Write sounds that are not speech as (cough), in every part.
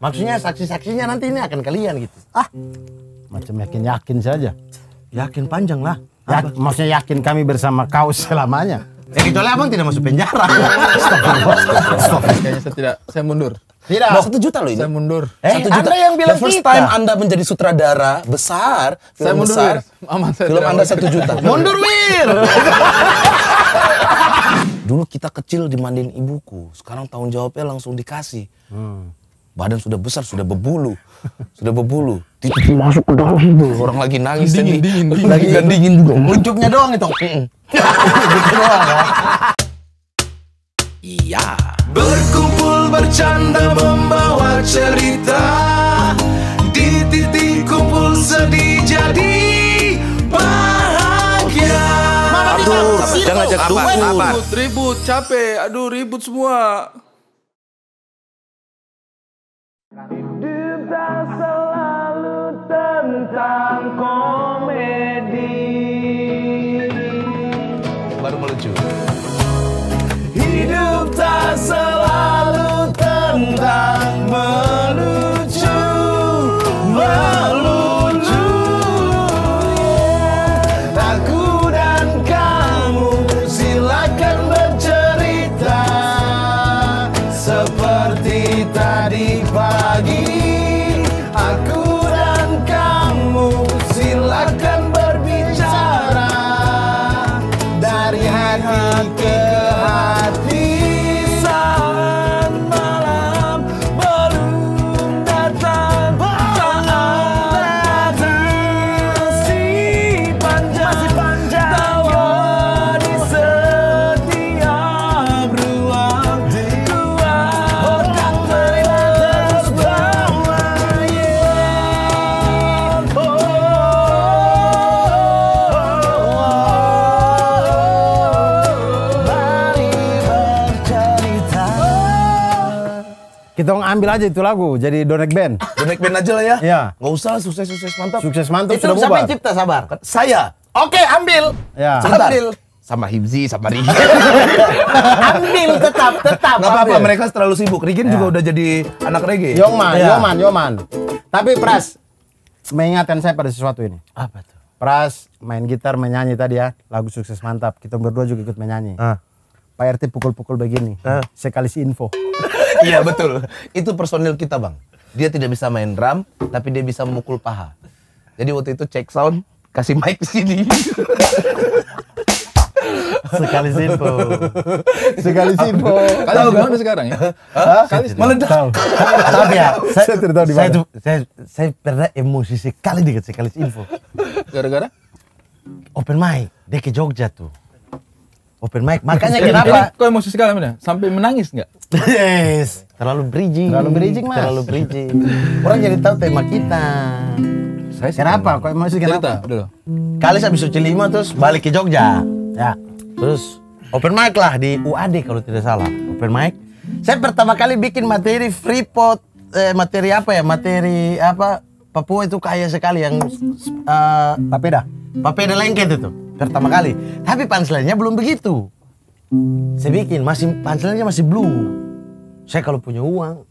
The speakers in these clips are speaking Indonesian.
Maksudnya iya. saksi-saksinya nanti ini akan kalian gitu. Ah, macam yakin-yakin saja. Yakin panjang lah. Ya, maksudnya yakin kami bersama kau selamanya. Ya eh, kecuali abang tidak masuk penjara. (laughs) Stop, stop. Kayaknya saya tidak, saya mundur. Tidak. Nah, satu juta loh ini. Saya mundur. Eh, satu juta. Anda yang bilang The first kita. time Anda menjadi sutradara besar, film saya mundur, besar, Aman, saya film Anda satu juta. (laughs) mundur, Mir! Dulu kita kecil dimandiin ibuku, sekarang tahun jawabnya langsung dikasih. Hmm badan sudah besar, sudah berbulu, sudah berbulu. Tidak masuk ke dalam itu. Orang lagi nangis dingin, tadi. dingin, dingin, lagi dingin, iya. dingin juga. Kuncupnya iya. doang itu. (laughs) gitu doang. Ya. Iya. Berkumpul bercanda membawa cerita di titik kumpul sedih jadi bahagia. Aduh, jangan ajak Ribut, ribut, capek. Aduh, ribut semua. Hidup selalu tentang komedi Baru melucu Hidup tak selalu Kita ambil aja itu lagu jadi Donek Band. Donek Band aja lah ya. Iya. Gak usah sukses-sukses mantap. Sukses mantap itu sudah bubar. Itu cipta sabar? Kan saya. Oke, ambil. Ya. Sebentar. Ambil sama Hibzi sama Rigin. (laughs) ambil tetap tetap. Gak apa-apa mereka terlalu sibuk. Rigin ya. juga iya. udah jadi anak reggae. Yoman, ya. Yoman, Yoman. Tapi Pras mengingatkan saya pada sesuatu ini. Apa tuh? Pras main gitar menyanyi tadi ya lagu sukses mantap. Kita berdua juga ikut menyanyi. Ah. Pak RT pukul-pukul begini. Ah. Sekali si info. Iya betul. Itu personil kita bang. Dia tidak bisa main drum, tapi dia bisa memukul paha. Jadi waktu itu check sound, kasih mic di sini. Sekali simpo. Sekali simpo. Kalau di mana sekarang ya? Hah? meledak. Tapi ya, saya, (laughs) saya tidak tahu di mana. Saya, saya, pernah emosi sekali dikit sekali info. Gara-gara? Open mic, dia ke Jogja tuh open mic. Makanya kenapa? kok emosi sekali mana? Sampai menangis nggak? yes. Terlalu bridging. Terlalu bridging mas. Terlalu bridging. Orang jadi tahu tema kita. Saya kenapa? Kok emosi kenapa? Cerita dulu. Kali habis suci lima terus balik ke Jogja. Ya. Terus open mic lah di UAD kalau tidak salah. Open mic. Saya pertama kali bikin materi Freeport eh, materi apa ya? Materi apa? Papua itu kaya sekali yang uh, papeda. Papeda lengket itu pertama kali. Tapi panselnya belum begitu. Saya bikin masih panselnya masih blue. Saya kalau punya uang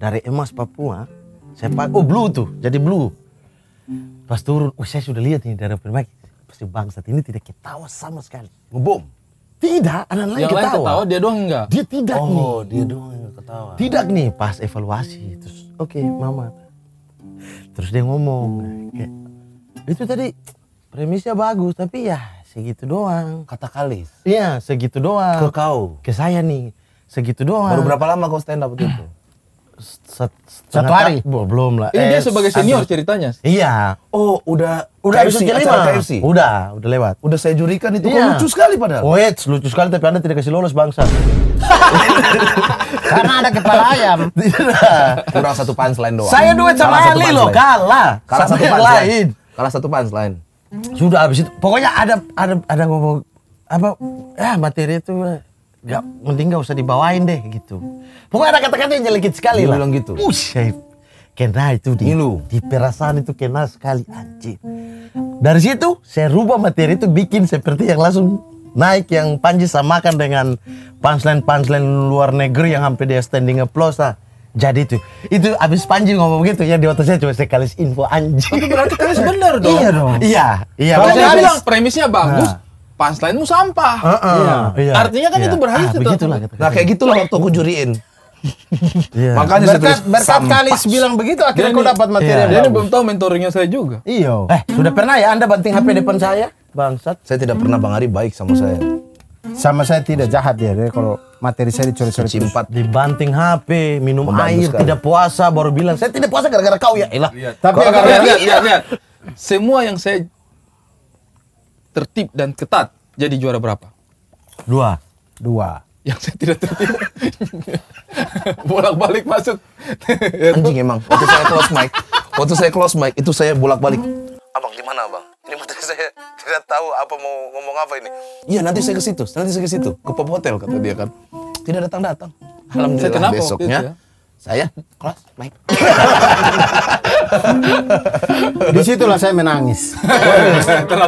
dari emas Papua, saya pakai oh blue tuh, jadi blue. Pas turun, oh saya sudah lihat ini dari open pasti bangsat ini tidak ketawa sama sekali. Ngebom. Tidak, anak lain yang ketawa. Lain ketawa. Dia doang enggak? Dia tidak oh, nih. Oh, dia doang yang ketawa. Tidak nih, pas evaluasi. Terus, oke okay, mama. Terus dia ngomong, kayak, itu tadi premisnya bagus tapi ya segitu doang kata kalis iya segitu doang ke kau ke saya nih segitu doang baru berapa lama kau stand up itu satu hari belum lah ini eh, dia sebagai senior ceritanya iya oh udah udah KFC, acara udah udah lewat udah saya jurikan itu iya. lucu sekali padahal oh iya, lucu sekali tapi anda tidak kasih lolos bangsa (laughs) karena ada kepala ayam. (laughs) Kurang satu punchline doang. Saya duet sama Ali lo kalah. Kalah satu punchline. Kalah satu punchline sudah habis itu pokoknya ada ada ada ngomong apa ya materi itu nggak eh, ya, mending nggak usah dibawain deh gitu pokoknya ada kata-kata yang jelekit sekali lah bilang gitu Ush, eh, kena itu di Milu. di perasaan itu kena sekali anjir dari situ saya rubah materi itu bikin seperti yang langsung naik yang Panji samakan dengan punchline punchline luar negeri yang hampir dia standing applause lah jadi itu, itu abis Panji ngomong gitu ya di otak saya cuma sekali info anjing itu berarti kalian bener dong iya dong iya iya kalau dia bilang premisnya bagus nah. pas lainmu sampah Iya. iya artinya kan iya. itu berhasil ah, begitulah, gitu. nah kayak gitulah waktu aku juriin (laughs) Iya. Makanya saya saya berkat Kalis bilang begitu akhirnya aku dapat iya. materi. Dia ini belum tahu mentoringnya saya juga. Iya. Eh, eh sudah pernah ya Anda banting HP depan saya? Bangsat. Saya tidak pernah Bang Ari baik sama saya. Sama saya tidak jahat ya, dia kalau materi saya dicoret-coret cepat dibanting HP minum Membantu air sekali. tidak puasa baru bilang saya tidak puasa gara-gara kau ya elah lihat. tapi gara -gara, lihat, lihat, lihat. semua yang saya tertib dan ketat jadi juara berapa dua dua yang saya tidak tertib (laughs) bolak-balik masuk anjing emang waktu saya close mic waktu saya close mic itu saya bolak-balik abang gimana abang ini putri saya tidak tahu apa mau ngomong apa ini. Iya nanti saya ke situ, nanti saya ke situ, ke pop hotel kata dia kan. Tidak datang datang. Alhamdulillah kenapa, besoknya ya? saya kelas naik. Di situlah saya menangis.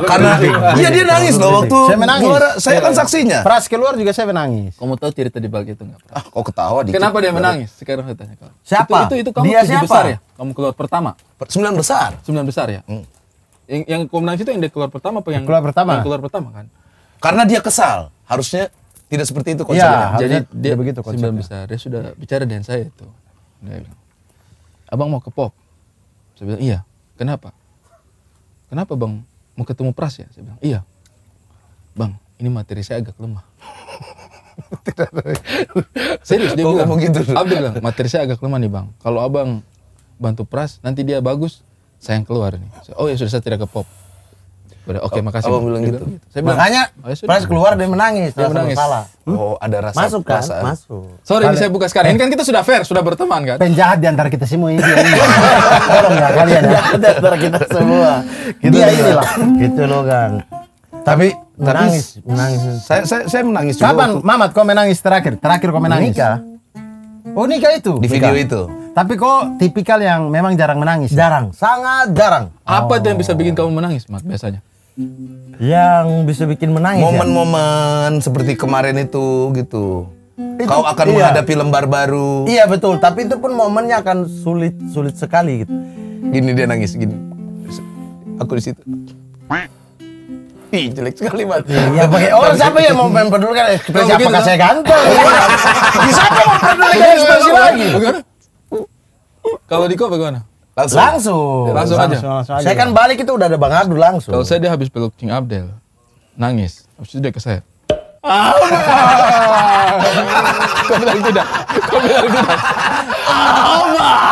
Karena iya dia nangis loh waktu saya menangis. Juara, saya iya. kan saksinya. Pras keluar juga saya menangis. Kamu tahu cerita di balik itu nggak Ah, kok ketawa dikit. Kenapa dia menangis? Sekarang saya tanya kamu. Siapa? Itu itu, itu kamu dia siapa? besar ya? Kamu keluar pertama. Sembilan besar. Sembilan besar ya? Hmm. Yang yang Komnas itu yang keluar pertama apa yang keluar pertama? Yang keluar pertama kan. Karena dia kesal. Harusnya tidak seperti itu iya, konsepnya. Ya, Jadi dia begitu konsepnya. besar. Dia sudah bicara dengan saya itu. "Abang mau ke POP?" Saya bilang, "Iya." "Kenapa?" "Kenapa, Bang? Mau ketemu Pras ya?" Saya bilang, "Iya." "Bang, ini materi saya agak lemah." (laughs) Serius dia bilang, mau gitu. Abang bilang, materi saya agak lemah nih bang. Kalau abang bantu Pras, nanti dia bagus, saya yang keluar nih. Oh ya sudah saya tidak ke pop. oke okay, oh, makasih. Abang bilang gitu? gitu. gitu. Saya bilang, Makanya oh, ya pas keluar dia menangis. Dia menangis. Salah. Hmm? Oh ada rasa Masuk kan? Rasa. Masuk. Sorry kalian, ini saya buka sekarang. Ini kan kita sudah fair, sudah berteman kan. Penjahat di antara kita semua ini. Tolong ya kalian ya. di antara kita semua. Gitu dia inilah. gitu loh kan. Tapi menangis, menangis. Saya, saya, saya menangis Kapan Mamat kau menangis terakhir? Terakhir kau menangis? Menikah. Oh nikah itu? Di video nikah. itu. Tapi kok tipikal yang memang jarang menangis? Ya? Jarang, ya? sangat jarang. Apa oh. yang bisa oh. bikin kamu menangis, Mat, biasanya? Yang bisa bikin menangis ya? Momen-momen ya? seperti kemarin itu gitu. Itu, Kau akan iya. menghadapi lembar baru. Iya betul, tapi itu pun momennya akan sulit sulit sekali gitu. Gini dia nangis gini. Aku di situ. Ih, jelek sekali banget. Iya, pakai iya, orang gitu. (laughs) iya. siapa yang mau memperdulikan iya, ekspresi oh, apakah saya ganteng? siapa mau memperdulikan ekspresi lagi? Kalau Diko bagaimana? Langsung. Langsung. Langsung, aja. Saya kan balik itu udah ada Bang Abdul langsung. Kalau saya dia habis peluk King Abdel. Nangis. Habis itu dia ke saya. Kau bilang tidak. Kau bilang tidak. Allah.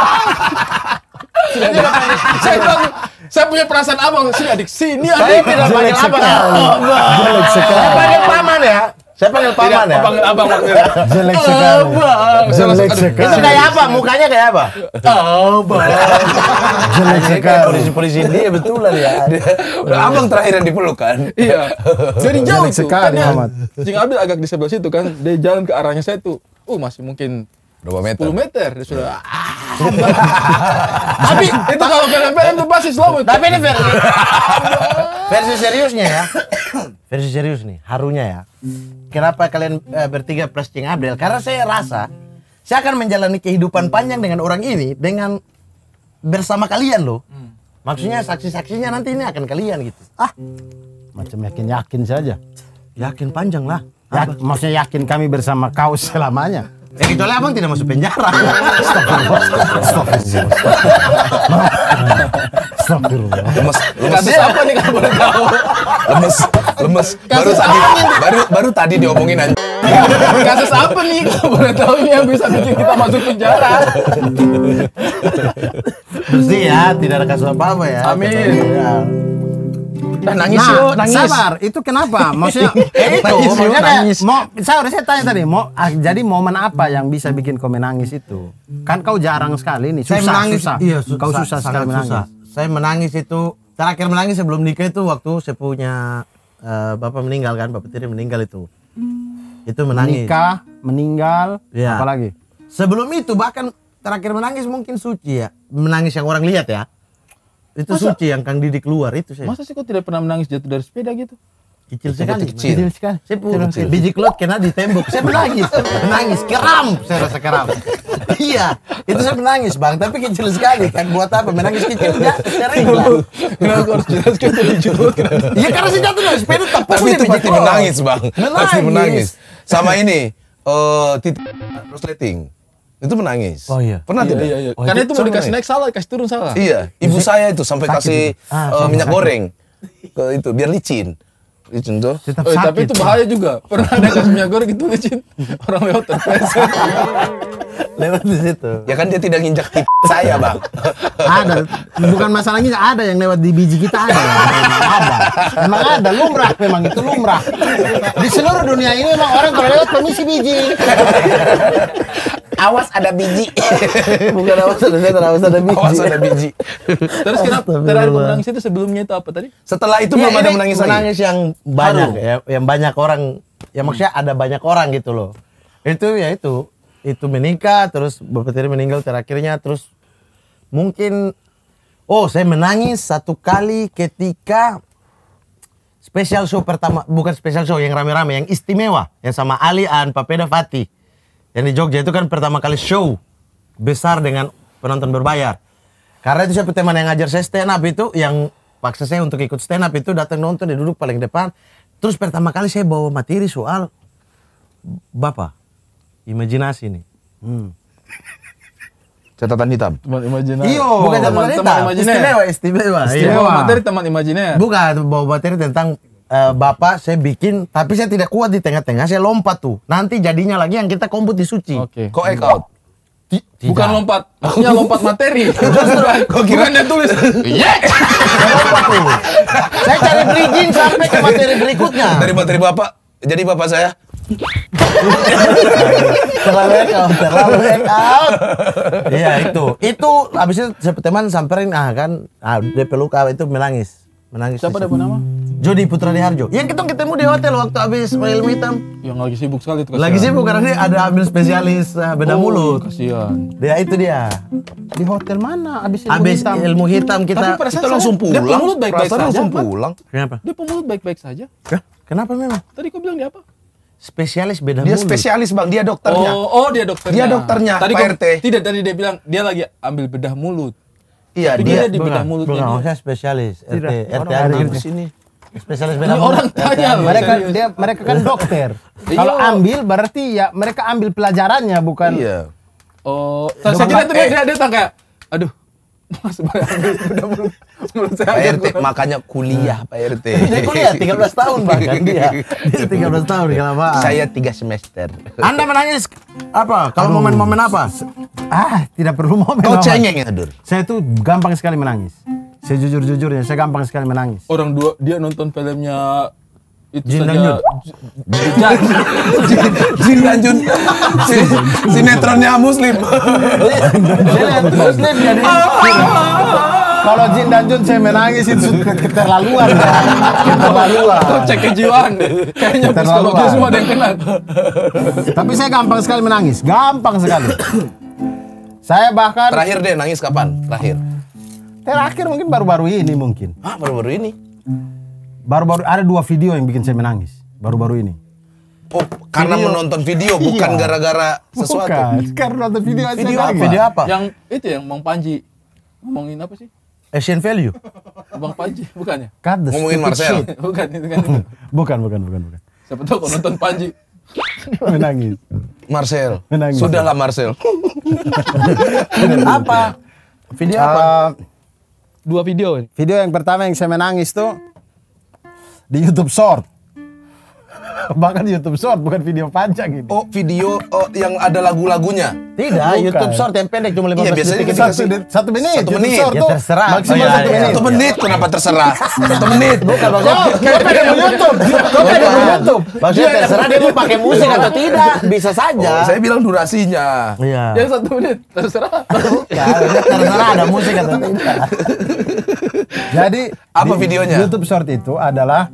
Sini adik. saya bilang, saya punya perasaan abang. Sini adik, sini adik. Saya tidak panggil abang. Jelek oh, sekali. Saya panggil paman ya. Saya panggil paman ya. ya. Panggil abang Jelek oh, sekali. Abang. Jelek sekali. Itu kayak apa? Mukanya kayak apa? Abang. Jelek sekali. Polisi-polisi ini betulan ya. ya. Abang terakhir yang dipelukan. Iya. Dari jauh tuh. Sekali Ahmad. Jing Abdul agak di sebelah situ kan. Dia jalan ke arahnya saya tuh. Uh masih mungkin 2 meter. 10 meter. Dia sudah tapi itu kalau film-film itu pasti slow Tapi ini versi (laughs) versi seriusnya ya. (coughs) Versi serius nih, harunya ya. Kenapa kalian eh, bertiga plus Cing Abdel? Karena saya rasa saya akan menjalani kehidupan panjang dengan orang ini dengan bersama kalian loh. Hmm. Maksudnya saksi-saksinya nanti ini akan kalian gitu. Ah, macam yakin-yakin saja. Yakin panjang lah. Ya, maksudnya yakin kami bersama kau (laughs) selamanya. Ya kecuali abang tidak masuk penjara. Astagfirullah. Lemes, lemes. Kasih apa nih kalau boleh tahu? Lemes, lemes. Baru tadi, baru baru tadi diomongin aja. Kasus apa nih kalau boleh tahu ini yang bisa bikin kita masuk penjara? Mesti ya, tidak ada kasus apa-apa ya. Amin. Iya. Nah, nangis nah, yuk, nangis. Sabar, itu kenapa? (laughs) Maksudnya, eh, itu, nangis Mau, saya harusnya tanya tadi, mau, ah, jadi momen apa yang bisa bikin kau menangis itu? Kan kau jarang sekali nih, susah, saya menangis, susah. Iya, susah. Kau susah sekali menangis. Saya menangis itu, terakhir menangis sebelum nikah itu waktu saya punya uh, bapak meninggal kan, bapak tiri meninggal itu. Itu menangis. Nikah, meninggal, ya. lagi Sebelum itu bahkan terakhir menangis mungkin suci ya. Menangis yang orang lihat ya. Itu Masa? suci yang Kang Didi keluar itu saya. Masa sih kok tidak pernah menangis jatuh dari sepeda gitu? Kecil sekali. Kecil. kecil sekali. Saya pun biji klot kena di tembok. Saya menangis. menangis keram. Saya rasa keram. iya. Itu saya menangis bang. Tapi kecil sekali kan. Buat apa? Menangis kecil. Ya, sering lah. Kenapa harus jelas kecil kelot? Iya karena saya jatuh dari sepeda. Tapi itu pasti menangis bang. Menangis. Pasti menangis. Sama ini. Uh, titik Rosleting itu menangis. Oh iya. Pernah iya, tidak? Iya, iya. Oh, Karena itu, mau dikasih ya? naik salah, kasih turun salah. Iya, ibu saya itu sampai kasih Ah, uh, minyak sakit. goreng ke itu biar licin. Licin tuh. oh, Tapi itu bahaya juga. Pernah ada kasih minyak goreng itu licin. Orang lewat terpleset. (laughs) lewat di situ. Ya kan dia tidak nginjak tip saya, Bang. ada. Bukan masalahnya ada yang lewat di biji kita ada. ada. Memang ada lumrah, memang itu lumrah. Di seluruh dunia ini memang orang kalau lewat permisi biji awas ada biji. (laughs) Bukan awas ada biji. Awas ada biji. Terus kenapa terakhir menangis itu sebelumnya itu apa tadi? Setelah itu ya, belum ada menangis Menangis yang banyak ya, yang banyak orang, ya maksudnya ada banyak orang gitu loh. Itu ya itu, itu menikah terus Bapak Tiri meninggal terakhirnya terus mungkin oh saya menangis satu kali ketika special show pertama bukan special show yang rame-rame yang istimewa yang sama Ali An Papeda Fatih yang di Jogja itu kan pertama kali show besar dengan penonton berbayar. Karena itu saya teman yang ngajar saya stand up itu yang paksa saya untuk ikut stand up itu datang nonton dia duduk paling depan. Terus pertama kali saya bawa materi soal Bapak imajinasi nih. Hmm. Catatan hitam. Teman imajinasi. Iya, bukan catatan teman, hitam. Teman imajinasi. Istimewa, istimewa. Istimewa. Bawa iya. Materi teman imajinasi. Bukan, bawa materi tentang Eh, bapak saya bikin tapi saya tidak kuat di tengah-tengah saya lompat tuh nanti jadinya lagi yang kita komput di suci okay. kok egg out tidak. Bukan lompat, maksudnya (laughs) lompat materi. (laughs) Justru, kok kira dia tulis? Yeah. Iya. lompat tuh. Saya cari bridging sampai ke materi berikutnya. Dari materi bapak, jadi bapak saya. terlalu out, terlalu out. Iya itu, itu habis itu teman samperin ah kan, ah, dia peluka itu menangis menangis. Siapa dapat nama? Jody Putra Diharjo. Yang kita ketemu di hotel waktu habis main ilmu hitam. Yang lagi sibuk sekali tuh. Lagi sibuk karena dia ada ambil spesialis beda eh, bedah oh, mulut. Kasihan. Dia itu dia. Di hotel mana habis ilmu abis hitam? ilmu hitam kita. Tapi perasaan kita langsung pulang. Dia pemulut baik-baik saja. langsung pulang. Kenapa? Dia pemulut baik-baik saja. Hah? Kenapa memang? Tadi kau bilang dia apa? Spesialis beda Dia mulut. spesialis bang, dia dokternya. Oh, oh dia dokternya. Dia dokternya, Tadi Pak RT. Tidak, tadi dia bilang dia lagi ambil bedah mulut. Iya, dia, dia di bidang ini Pengawasnya spesialis. RT, RT di sini. Spesialis bidang (laughs) orang tanya Mereka dia mereka kan (laughs) dokter. Iya. Kalau ambil berarti ya mereka ambil pelajarannya bukan. Iya. Oh, saya kira itu dia dia datang kayak aduh Mas menurut saya Pak RT makanya kuliah Pak RT. Dia kuliah 13 (laughs) tahun bahkan dia. Dia 13 tahun kenapa? Saya 3 semester. Anda menangis apa? Kalau momen-momen apa? Ah, tidak perlu momen. Kau cengeng ya, Dur. Saya tuh gampang sekali menangis. Saya jujur-jujurnya, saya gampang sekali menangis. Orang dua dia nonton filmnya itu Jin saja Jin, Jin Lanjut sinetronnya muslim muslim jadi kalau Jin dan Jun saya menangis itu keterlaluan ya. keterlaluan cek kejiwaan kayaknya psikologis semua ada yang kena tapi saya gampang sekali menangis gampang sekali saya bahkan terakhir deh nangis kapan terakhir terakhir mungkin baru-baru ini mungkin ah baru-baru ini Baru-baru ada dua video yang bikin saya menangis. Baru-baru ini. Oh, karena video. menonton video iya. bukan gara-gara iya. sesuatu. Bukan, karena nonton video aja. Video apa? Video apa? Yang itu yang Bang Panji ngomongin apa sih? Asian Value. Bang Panji, bukannya? Kades. Ngomongin Marcel. (laughs) bukan, itu kan (laughs) bukan, bukan, bukan. Siapa tahu kalau nonton Panji (laughs) menangis. Marcel. Menangis. Sudahlah Marcel. apa? Video apa? Uh, dua video. Video yang pertama yang saya menangis tuh di YouTube Short (laughs) bahkan YouTube Short bukan video panjang gitu. Oh, video oh, yang ada lagu-lagunya. Tidak, bukan. YouTube Short yang pendek cuma menit. iya, biasanya detik. Satu, satu menit. Satu menit. Short ya, terserah. Maksimal oh, iya, satu iya, menit. Iya. Satu menit kenapa terserah? satu hmm. menit. Bukan Bang. Oh, gue pengen (laughs) YouTube. Gue pengen YouTube. Maksudnya iya. terserah dia mau pakai musik atau (laughs) tidak, bisa saja. Oh, saya bilang durasinya. Iya. Yang satu menit terserah. terserah ada musik atau tidak. Jadi apa videonya? YouTube Short itu adalah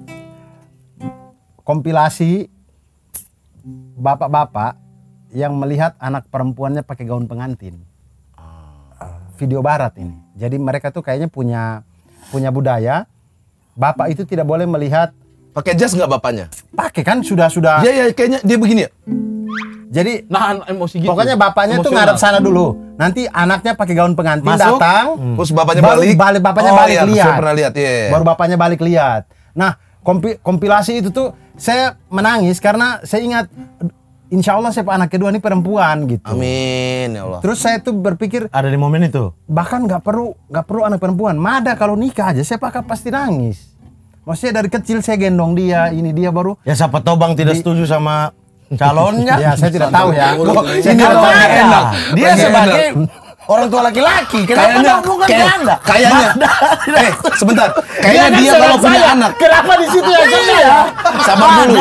kompilasi bapak-bapak yang melihat anak perempuannya pakai gaun pengantin. Ah. Video barat ini. Jadi mereka tuh kayaknya punya punya budaya bapak itu tidak boleh melihat pakai jas nggak bapaknya? Pakai kan sudah sudah. Iya iya kayaknya dia begini ya. Jadi nah emosi gitu. Pokoknya bapaknya Emosional. tuh ngadep sana dulu. Nanti anaknya pakai gaun pengantin Masuk, datang, hmm. terus bapaknya baru, balik. Balik bapaknya oh, balik iya, lihat. Pernah lihat, Yeah. Baru bapaknya balik lihat. Nah, kompi, kompilasi itu tuh saya menangis karena saya ingat insya Allah saya anak kedua ini perempuan gitu. Amin ya Allah. Terus saya tuh berpikir ada di momen itu. Bahkan nggak perlu nggak perlu anak perempuan. Mada kalau nikah aja saya pakai pasti nangis. Maksudnya dari kecil saya gendong dia, ini dia baru. Ya siapa tahu Bang tidak di, setuju sama (laughs) calonnya. ya saya tidak tahu ya. Kok, ini enak. Dia sebagai orang tua laki-laki. Kenapa kayaknya, bukan kayak, Kayaknya. (laughs) eh, sebentar. Kayaknya dia, dia kalau punya saya. anak. Kenapa di situ ya? Iya. Sabar dulu.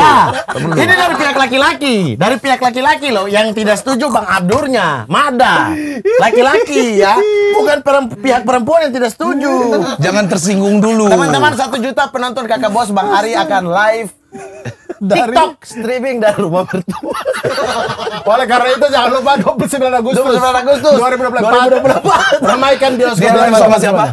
Ini dari pihak laki-laki. Dari pihak laki-laki loh yang tidak setuju Bang Abdurnya. Mada. Laki-laki ya. Bukan peremp pihak perempuan yang tidak setuju. Jangan tersinggung dulu. Teman-teman satu juta penonton kakak bos Bang Ari akan live dari TikTok streaming dari rumah mertua. Oleh karena itu jangan lupa 29 Agustus 29 Agustus 2024. 2024. Ramaikan bioskop Dia sama siapa?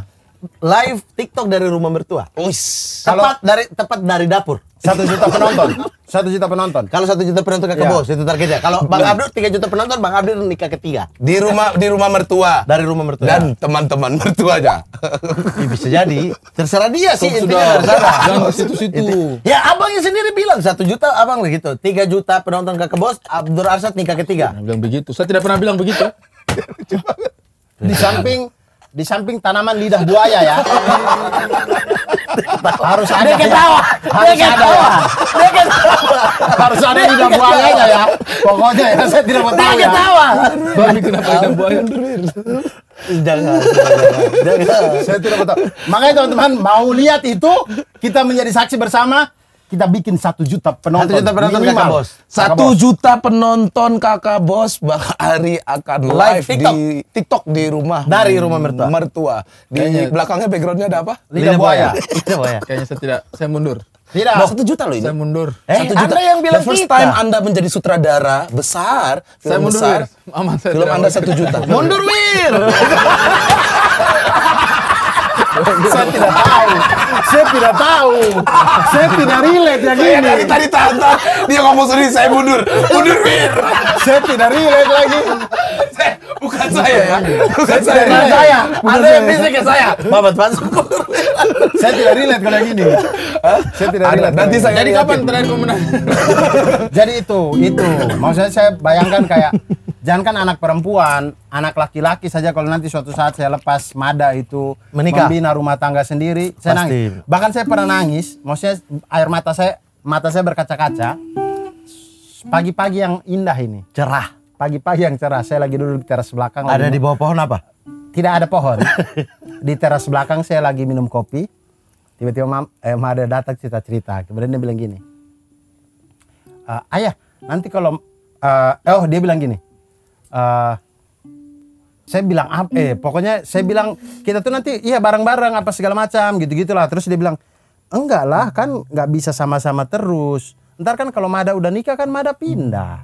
Live TikTok dari rumah mertua. Uish. Tepat dari tepat dari dapur. Satu juta (laughs) penonton. Satu juta penonton. Kalau satu juta penonton gak ya. bos itu targetnya. Kalau Bang hmm. Abdul tiga juta penonton, Bang Abdul nikah ketiga. Di rumah di rumah mertua. Dari rumah mertua. Dan teman-teman mertuanya. (laughs) ya, bisa jadi. Terserah dia sih intinya. (laughs) Jangan situ-situ. Ya abangnya sendiri bilang satu juta abang begitu Tiga juta penonton gak kebos, Abdul Arsad nikah ketiga. Bilang begitu. Saya tidak pernah bilang begitu. Di samping di samping tanaman lidah buaya ya. (laughs) harus ada dia ketawa. Harus dia ketawa. Dia ketawa. harus ada lidah buayanya ya. Pokoknya ya saya tidak mau tahu dia ya. ketawa. kenapa lidah buaya? (laughs) Jangan, jangan, jangan. Saya tidak tahu. Makanya teman-teman mau lihat itu kita menjadi saksi bersama kita bikin satu juta penonton. Satu juta penonton kakak bos. Satu juta penonton kakak bos Bang Ari akan live, TikTok. di TikTok di rumah dari rumah mertua. Mertua. Di Kayaknya, belakangnya backgroundnya ada apa? Lidah buaya. (laughs) Lidah buaya. Kayaknya saya tidak. Saya mundur. Tidak. Nah, satu juta loh ini. Saya mundur. Eh, satu juta. yang bilang The first time Anda menjadi sutradara besar, film saya mundur, besar. Aman, saya film Anda satu juta. mundur, Wir. (laughs) saya tidak tahu. Saya tidak tahu. Saya tidak relate yang ini. Dari tadi tante dia ngomong sendiri saya mundur. Mundur Mir. Saya tidak relate lagi. bukan saya ya. Bukan saya. Bukan saya. Ada yang bisa ke saya. Mamat ya, masuk. saya tidak relate kalau yang ini. Saya tidak relate. Nanti saya Jadi kapan terakhir menang? (laughs) Jadi itu, itu. Maksudnya saya bayangkan kayak jangan kan anak perempuan, anak laki-laki saja kalau nanti suatu saat saya lepas mada itu menikah membina rumah tangga sendiri, saya nangis. Bahkan saya pernah nangis, maksudnya air mata saya mata saya berkaca-kaca. Pagi-pagi yang indah ini. Cerah. Pagi-pagi yang cerah. Saya lagi duduk di teras belakang. Ada di bawah pohon apa? Tidak ada pohon. di teras belakang saya lagi minum kopi. Tiba-tiba mam, eh, Mada datang cerita-cerita. Kemudian dia bilang gini. Eh, ayah, nanti kalau... Uh, oh, dia bilang gini uh, saya bilang apa ah, eh pokoknya saya bilang kita tuh nanti iya bareng-bareng apa segala macam gitu gitulah terus dia bilang enggak lah kan nggak bisa sama-sama terus ntar kan kalau Mada udah nikah kan Mada pindah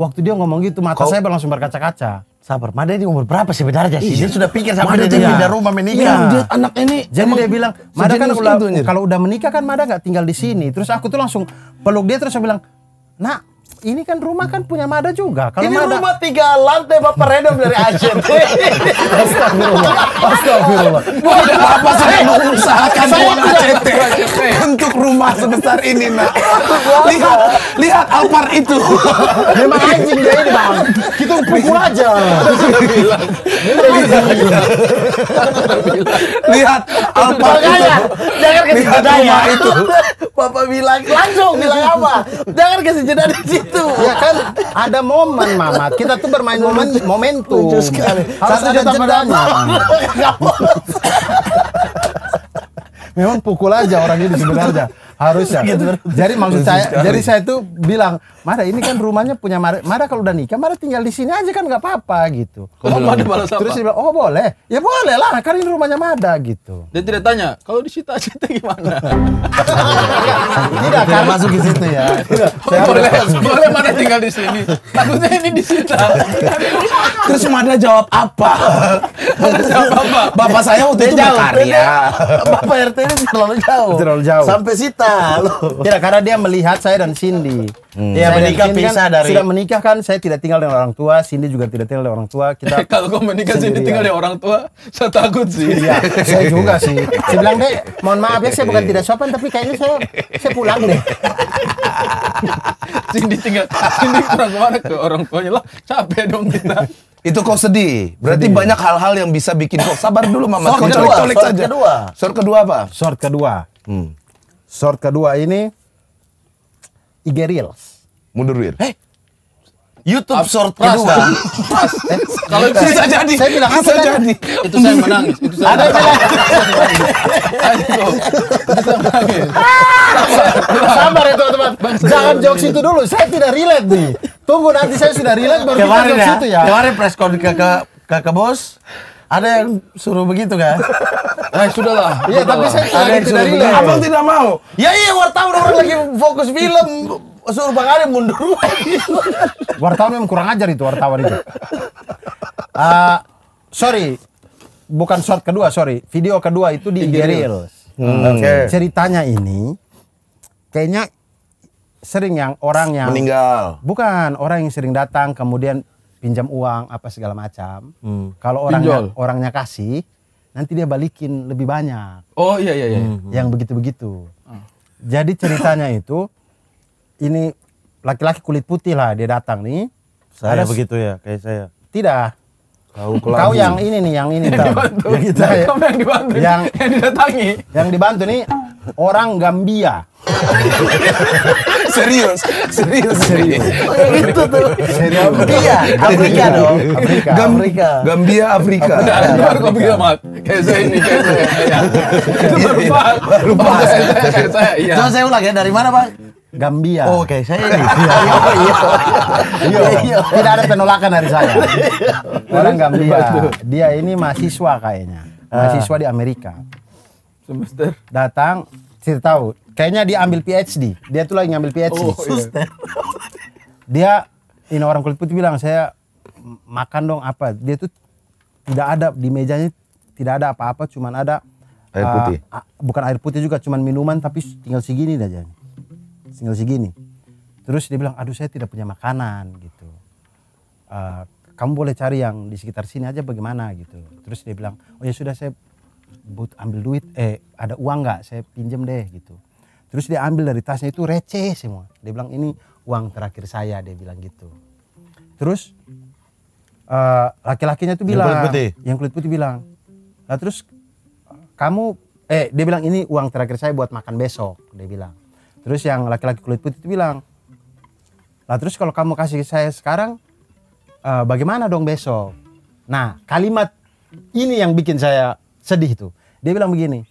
waktu dia ngomong gitu mata Kau... saya langsung berkaca-kaca sabar Mada ini umur berapa sih sebenarnya sih iya, dia sudah pikir sama Mada dia pindah rumah menikah ya, dia, anak ini jadi dia bilang Mada kan kalau udah menikah kan Mada nggak tinggal di sini terus aku tuh langsung peluk dia terus saya bilang nak ini kan rumah kan punya Mada juga. Kalau ini Mada... rumah tiga lantai Bapak Redom dari Aceh. (laughs) Astagfirullah. Astagfirullah. Buat apa eh, saya mengusahakan uang ACT untuk rumah sebesar ini, nak. Lihat, lihat Alpar itu. Memang anjing dia ini, Bang. Kita pukul aja. Lihat Alpar itu. Jangan kasih jeda ya. Bapak bilang langsung bilang apa? Jangan kasih jeda di sini gitu. Ya kan ada momen mama. Kita tuh bermain momen momentum. Lucu sekali. Harus ada jedanya. Iya, Memang pukul aja orang ini sebenarnya harusnya iya, jadi maksud saya jadi saya tuh bilang Mara ini kan rumahnya punya Mara Mara kalau udah nikah Mara tinggal di sini aja kan nggak apa-apa gitu oh, oh Mada balas terus dia bilang oh boleh ya boleh lah karena ini rumahnya Mada gitu dia tidak tanya kalau di situ aja gimana (laughs) tidak kan masuk di situ ya oh, boleh boleh Mada tinggal di sini takutnya ini disita terus Mada jawab apa jawab apa bapak saya udah itu berkarya bapak RT ini terlalu jauh terlalu jauh sampai sita lalu. Tidak karena dia melihat saya dan Cindy. Hmm. Dia menikah Cindy kan pisah dari. Sudah menikah kan, saya tidak tinggal dengan orang tua, Cindy juga tidak tinggal dengan orang tua. Kita (laughs) kalau kau menikah Cindy tinggal dengan orang tua, saya takut sih. Iya, saya (laughs) juga sih. Saya bilang deh, mohon maaf ya, saya bukan iya. tidak sopan, tapi kayaknya saya saya pulang deh. (laughs) Cindy tinggal, Cindy kurang kemana ke orang tuanya lah, capek dong kita. Itu kok sedih. Berarti sedih. banyak hal-hal yang bisa bikin kok sabar dulu, Mama. Short kedua, Kedua. Short kedua apa? Short kedua. Hmm. Short kedua ini IG Reels. Mundur Reels. Eh, hey. YouTube Ab short pras, kedua. Kan? Pras. (laughs) Eh, kalau itu iya. bisa jadi. Saya bilang apa tadi? Kan? Jadi. Itu saya menangis. Itu saya ada menangis. itu. itu saya menangis. Sabar ya teman-teman. Jangan jokes itu dulu. Saya tidak relate nih. Tunggu nanti saya sudah relate baru kita jokes ya, itu ya. Kemarin press con ke, ke, ke, ke bos ada yang suruh begitu kan? (laughs) Eh sudahlah. Iya tapi saya ada yang suruh begitu. Abang tidak mau. Ya iya wartawan orang lagi fokus film suruh Bang Ari mundur. (laughs) wartawan memang kurang ajar itu wartawan itu. Uh, (laughs) sorry, bukan short kedua, sorry. Video kedua itu di IG Reels. Hmm. hmm. Okay. Ceritanya ini kayaknya sering yang orang yang meninggal. Bukan, orang yang sering datang kemudian pinjam uang apa segala macam. Hmm. Kalau orangnya Pinjol. orangnya kasih, nanti dia balikin lebih banyak. Oh iya iya iya. Hmm. Yang begitu-begitu. Hmm. Jadi ceritanya (laughs) itu ini laki-laki kulit putih lah dia datang nih. Saya ada begitu ya, kayak saya. Tidak. Kau, kau yang ini nih, yang ini. yang gitu. dibantu. Yang, yang (laughs) Yang, yang didatangi. Yang dibantu nih orang Gambia. serius, serius, serius. itu tuh. Serius. Gambia, Afrika dong. Afrika, Afrika. Gambia, Afrika. Afrika. Baru kau pikir mat, kayak saya ini, kayak saya. Itu baru iya, iya. paham. Baru paham. Saya, iya. Coba saya ulang ya, dari mana pak? Gambia. Oh, Oke, okay. saya ini. (laughs) Iya, iya. Tidak ada penolakan dari saya. Orang Gambia. Dia ini mahasiswa kayaknya. Ah. Mahasiswa di Amerika semester datang saya tahu kayaknya dia ambil PhD dia tuh lagi ngambil PhD oh, iya. dia ini orang kulit putih bilang saya makan dong apa dia tuh tidak ada di mejanya tidak ada apa-apa cuman ada air eh, putih uh, bukan air putih juga cuman minuman tapi tinggal segini aja tinggal segini terus dia bilang aduh saya tidak punya makanan gitu uh, kamu boleh cari yang di sekitar sini aja bagaimana gitu terus dia bilang oh ya sudah saya but ambil duit eh ada uang nggak saya pinjam deh gitu terus dia ambil dari tasnya itu receh semua dia bilang ini uang terakhir saya dia bilang gitu terus uh, laki-lakinya itu bilang yang kulit putih yang kulit putih bilang nah terus kamu eh dia bilang ini uang terakhir saya buat makan besok dia bilang terus yang laki-laki kulit putih itu bilang lah terus kalau kamu kasih saya sekarang uh, bagaimana dong besok nah kalimat ini yang bikin saya sedih tuh dia bilang begini,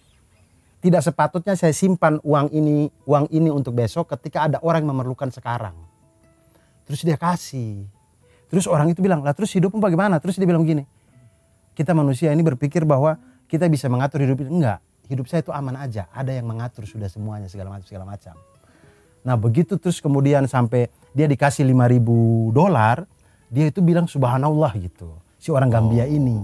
tidak sepatutnya saya simpan uang ini, uang ini untuk besok ketika ada orang yang memerlukan sekarang. Terus dia kasih. Terus orang itu bilang, lah terus hidupmu bagaimana? Terus dia bilang begini, kita manusia ini berpikir bahwa kita bisa mengatur hidup itu. Enggak, hidup saya itu aman aja. Ada yang mengatur sudah semuanya, segala macam, segala macam. Nah begitu terus kemudian sampai dia dikasih 5000 dolar, dia itu bilang subhanallah gitu. Si orang Gambia oh. ini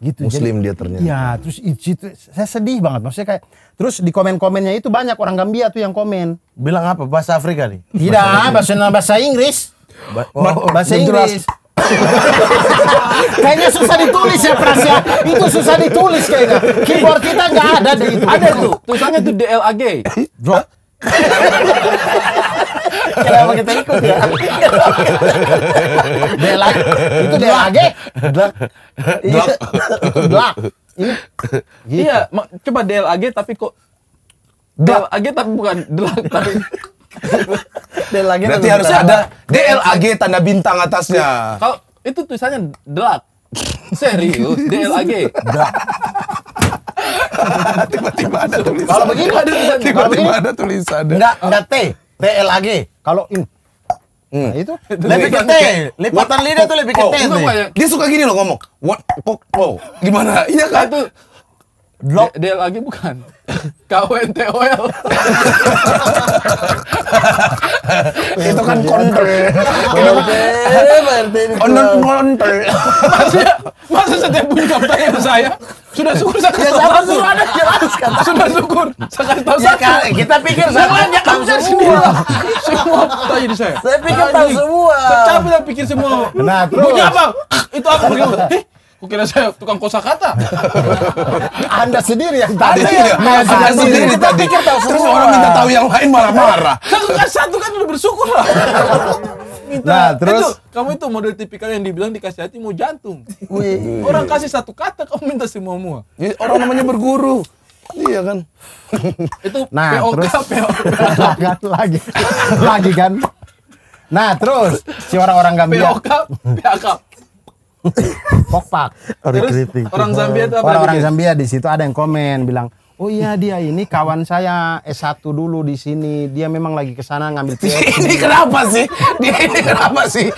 gitu muslim Jadi, dia ternyata ya terus itu saya sedih banget maksudnya kayak terus di komen-komennya itu banyak orang Gambia tuh yang komen bilang apa bahasa Afrika nih tidak bahasa bahasa Inggris ba oh, oh, bahasa Inggris kayaknya susah ditulis ya Prasya. Itu susah ditulis kayaknya. Keyboard kita nggak ada di itu. Ada tuh. Tulisannya tuh DLAG. Drop. (laughs) Kenapa kita ikut ya? Dela, Itu delak. Delak. Delak. Delak. Iya, iya. Gitu. iya coba DLAG tapi kok DLAG tapi bukan delak tapi DLAG (laughs) Berarti harus ada DLAG tanda bintang atasnya. Kalau itu tulisannya delak. Serius, DLAG. (laughs) tiba-tiba ada tulisan. Kalau begini ada tulisan. Tiba-tiba ada tulisan. Enggak, enggak T. TLAG. Kalau ini hmm. Nah, itu lebih gede. Lipatan lidah tuh lebih gede. dia suka gini loh ngomong. What? Oh, oh. gimana? Iya kan? Nah, itu Blok. Dia, lagi bukan. (laughs) kwtol (laughs) itu kan iya, konter iya. Iya, konter Konter. Maksudnya, masa setiap bunyi kapten saya sudah syukur saya ya, ada jelas sudah syukur saya tahu saya. kita pikir sama ya kamu saya sendiri semua tanya di saya saya pikir tahu semua saya pikir semua nah terus bunyi apa itu aku. eh Kukira saya tukang kosakata. (laughs) Anda sendiri yang tadi. Anda, ya? Anda, sendiri, tadi. Pikir tahu Terus orang minta tahu yang lain malah marah-marah. (laughs) Kan satu kan udah bersyukur lah. Nah, terus itu, kamu itu model tipikal yang dibilang dikasih hati mau jantung. Wih. Orang kasih satu kata kamu minta semua semua. Iya, orang namanya berguru. Iya kan. (laughs) itu nah, POK, terus, POK. POK. lagi, lagi kan. Nah terus si orang-orang Gambia. POK, POK. Pokpak. Terus orang Zambia itu apa? Orang, orang Zambia di situ ada yang komen bilang, Oh iya dia ini kawan saya S1 dulu di sini. Dia memang lagi ke sana ngambil PhD. (laughs) ini kenapa sih? Dia ini kenapa sih?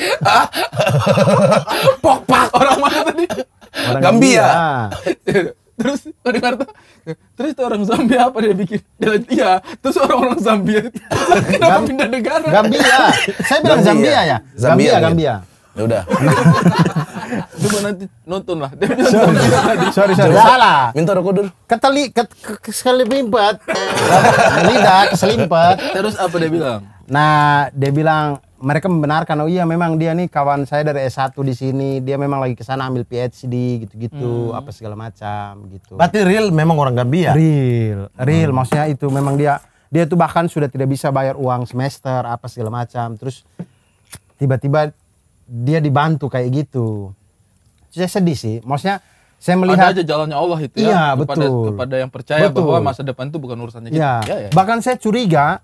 (laughs) Pokpak orang mana tadi? Orang Gambia. Gambia. (laughs) terus Tony Marta, terus itu orang Zambia apa dia bikin? Iya, terus orang-orang Zambia kenapa Gam pindah negara? Gambia. Saya bilang Gambia, Zambia ya. Zambia, Zambia. Ya? ya udah. Coba nanti nonton lah. (laughs) Dia nonton. Sorry, sorry. Salah. Minta rokok dulu. Keteli, ket, keselipet. Lidah keselimpet. Terus apa dia bilang? Nah, dia bilang mereka membenarkan oh iya memang dia nih kawan saya dari S1 di sini dia memang lagi ke sana ambil PhD gitu-gitu hmm. apa segala macam gitu. Berarti real memang orang Gambia. Real, real hmm. maksudnya itu memang dia dia tuh bahkan sudah tidak bisa bayar uang semester apa segala macam terus tiba-tiba dia dibantu kayak gitu saya sedih sih. Maksudnya saya melihat ada aja jalannya Allah itu ya. Iya, kepada, betul. Kepada yang percaya betul. bahwa masa depan itu bukan urusannya kita. Iya. Ya, ya. Bahkan saya curiga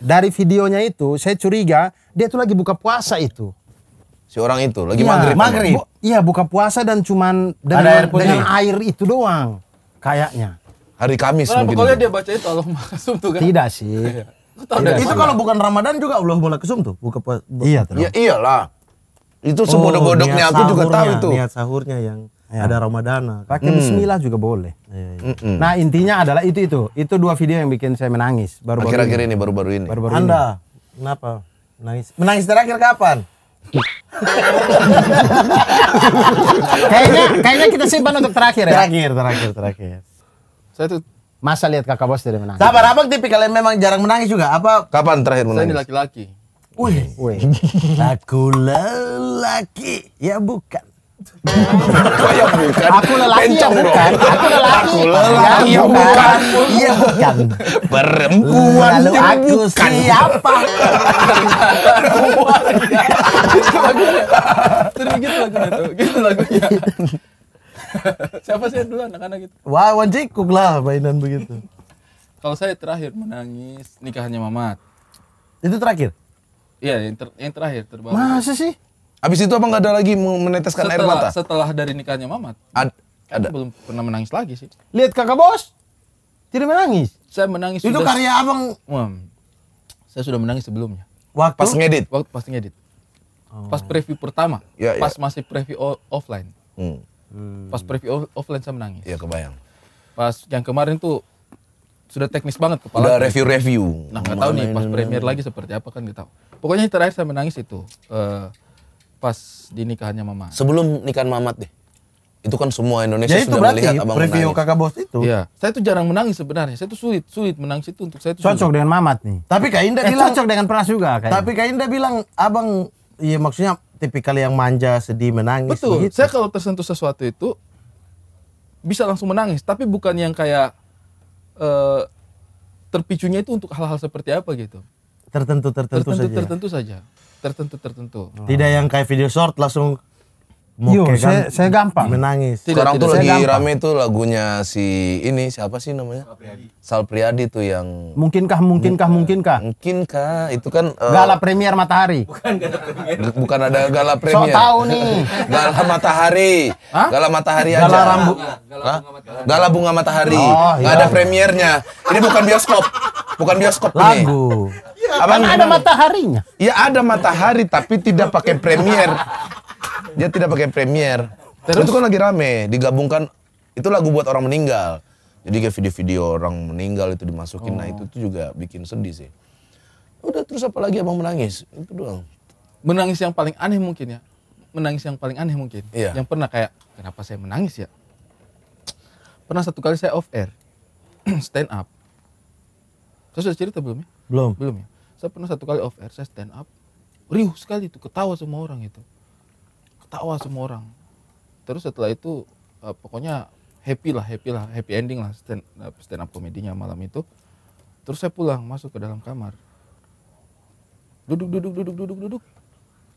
dari videonya itu, saya curiga dia tuh lagi buka puasa itu. Si orang itu lagi ya, maghrib. Maghrib. Iya, buka puasa dan cuman dengan, air dengan air itu doang kayaknya. Hari Kamis Karena mungkin. Kalau dia baca itu Allah maksum tuh kan. Tidak sih. Tidak, itu kalau bukan Ramadan juga Allah boleh kesum tuh buka puasa. Iya, terus. Iya, iya iyalah. Itu sebodoh-bodohnya oh, aku juga tahu itu. Niat sahurnya yang ya. ada Ramadan. Pakai hmm. bismillah juga boleh. Ya, ya. Nah, intinya adalah itu itu. Itu dua video yang bikin saya menangis baru-baru Akhir-akhir ini baru-baru ini. Baru -baru Anda ini. kenapa? Menangis. Menangis terakhir kapan? (laughs) kayaknya kayaknya kita simpan untuk terakhir ya. Terakhir, terakhir, terakhir. Saya tuh masa lihat kakak bos tidak menangis. Sabar, abang tipikal yang memang jarang menangis juga. Apa? Kapan terakhir menangis? Saya ini laki-laki. Wih, wih. Aku lelaki, ya bukan. ya bukan? Aku lelaki ya bukan. Aku lelaki. Aku ya, lelaki ya, ya bukan. Iya bukan. Perempuan Lalu ya aku bukan. siapa? Terus gitu lagunya tuh. Gitu lagunya. siapa sih dulu anak-anak itu? Wah, wajikuk lah mainan begitu. Kalau saya terakhir menangis nikahnya Mamat. Itu terakhir? Iya, yang, ter yang terakhir terbaru. Masa sih? Habis itu apa nggak ada lagi meneteskan setelah, air mata? Setelah dari nikahnya Mamat. Ad kan ada. Belum pernah menangis lagi sih. Lihat kakak bos, tidak menangis. Saya menangis. Itu sudah... karya abang. Hmm. Saya sudah menangis sebelumnya. Waktu? Pas ngedit. Waktu pas ngedit. Oh. Pas preview pertama. Ya, ya, pas masih preview offline. Hmm. Pas preview offline saya menangis. Iya kebayang. Pas yang kemarin tuh sudah teknis banget kepala. Udah review-review. Nah nggak tahu nih pas premier lagi seperti apa kan kita tahu. Pokoknya terakhir saya menangis itu eh, pas di nikahannya Mama. Sebelum nikahan Mamat deh. Itu kan semua Indonesia ya, itu sudah berarti, melihat abang review menangis. kakak bos itu. Iya. Saya tuh jarang menangis sebenarnya. Saya tuh sulit, sulit menangis itu untuk saya tuh. Cocok dengan Mamat nih. Tapi Kak Indah eh, bilang cocok dengan Pras juga kayaknya. Tapi Kak Indah bilang abang Iya maksudnya tipikal yang manja, sedih, menangis. Betul. Begitu. Saya kalau tersentuh sesuatu itu bisa langsung menangis, tapi bukan yang kayak Eh, terpicunya itu untuk hal-hal seperti apa gitu? Tertentu tertentu, tertentu saja. Tertentu tertentu saja. Tertentu tertentu. Tidak yang kayak video short langsung Yo, saya, kan saya gampang. Menangis. Tidak, Sekarang tuh lagi gampang. rame tuh lagunya si ini siapa sih namanya? Sal Priadi tuh yang Mungkinkah mungkinkah mungkinkah? Mungkinkah itu kan uh, gala premier Matahari. Bukan gala premier. (laughs) Bukan ada gala premier. So tahu nih. (laughs) gala Matahari. Hah? Gala Matahari gala aja. Rambu. Gala, Rambu. bunga matahari. Gala bunga matahari. Oh, Gak iya. ada premiernya. Ini bukan bioskop. Bukan bioskop Lagu. Kan ini. Lagu. Ya, kan ada mataharinya. Iya ada matahari tapi tidak pakai premier. (laughs) Dia tidak pakai premier Terus? Itu kan lagi rame, digabungkan itu lagu buat orang meninggal. Jadi kayak video-video orang meninggal itu dimasukin, nah, oh. nah itu tuh juga bikin sedih sih. Udah terus apa lagi abang menangis? Itu doang. Menangis yang paling aneh mungkin ya? Menangis yang paling aneh mungkin? Iya. Yang pernah kayak, kenapa saya menangis ya? Pernah satu kali saya off air, (clears throat) stand up. Saya sudah cerita belum ya? Belum. Belum ya? Saya pernah satu kali off air, saya stand up. Riuh sekali itu, ketawa semua orang itu ketawa semua orang terus setelah itu uh, pokoknya happy lah happy lah happy ending lah stand up, eh, stand up komedinya malam itu terus saya pulang masuk ke dalam kamar duduk duduk duduk duduk duduk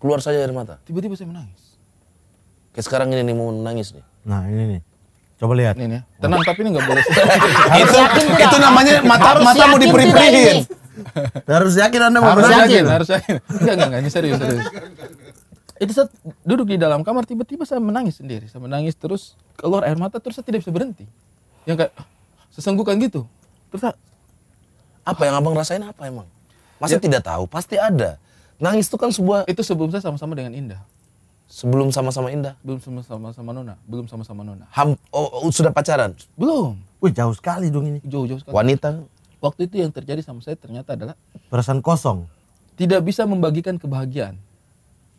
keluar saja dari mata tiba-tiba saya menangis kayak sekarang ini nih mau menangis nih nah ini nih Coba lihat. Ini ya. Tenang tapi ini nggak boleh. (laughs) itu itu namanya mata harus mata mau diperiprihin. harus yakin Anda mau harus yakin. Harus yakin. Enggak enggak enggak ini serius serius. (laughs) itu saat duduk di dalam kamar tiba-tiba saya menangis sendiri saya menangis terus keluar air mata terus saya tidak bisa berhenti yang kayak sesenggukan gitu terus saya, apa yang abang rasain apa emang masih ya, tidak tahu pasti ada nangis itu kan sebuah itu sebelum saya sama-sama dengan Indah sebelum sama-sama Indah belum sama-sama sama Nona belum sama-sama Nona Ham oh, oh sudah pacaran belum Wih jauh sekali dong ini jauh-jauh sekali wanita waktu itu yang terjadi sama saya ternyata adalah perasaan kosong tidak bisa membagikan kebahagiaan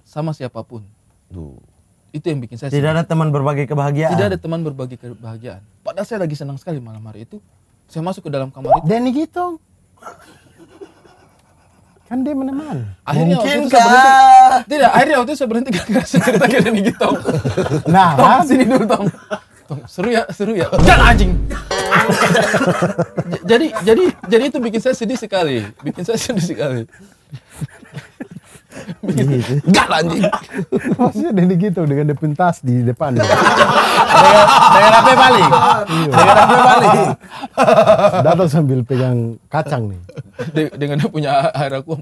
sama siapapun. Duh. Itu yang bikin saya Tidak senang. ada teman berbagi kebahagiaan. Tidak ada teman berbagi kebahagiaan. Padahal saya lagi senang sekali malam hari itu. Saya masuk ke dalam kamar itu. Denny gitu. Kan dia menemani. Akhirnya Mungkin waktu itu saya berhenti. Tidak, akhirnya waktu itu saya berhenti gara-gara saya cerita ke Denny gitu. Nah, Tom, sini dulu tong Tong, seru ya, seru ya. Jangan anjing. (laughs) jadi jadi jadi itu bikin saya sedih sekali. Bikin saya sedih sekali. Enggak lah anjing. Maksudnya Denny gitu dengan depan tas di depan. (laughs) dengan HP balik. Iya. Dengan HP balik. Datang sambil pegang kacang nih. dengan dia punya air aku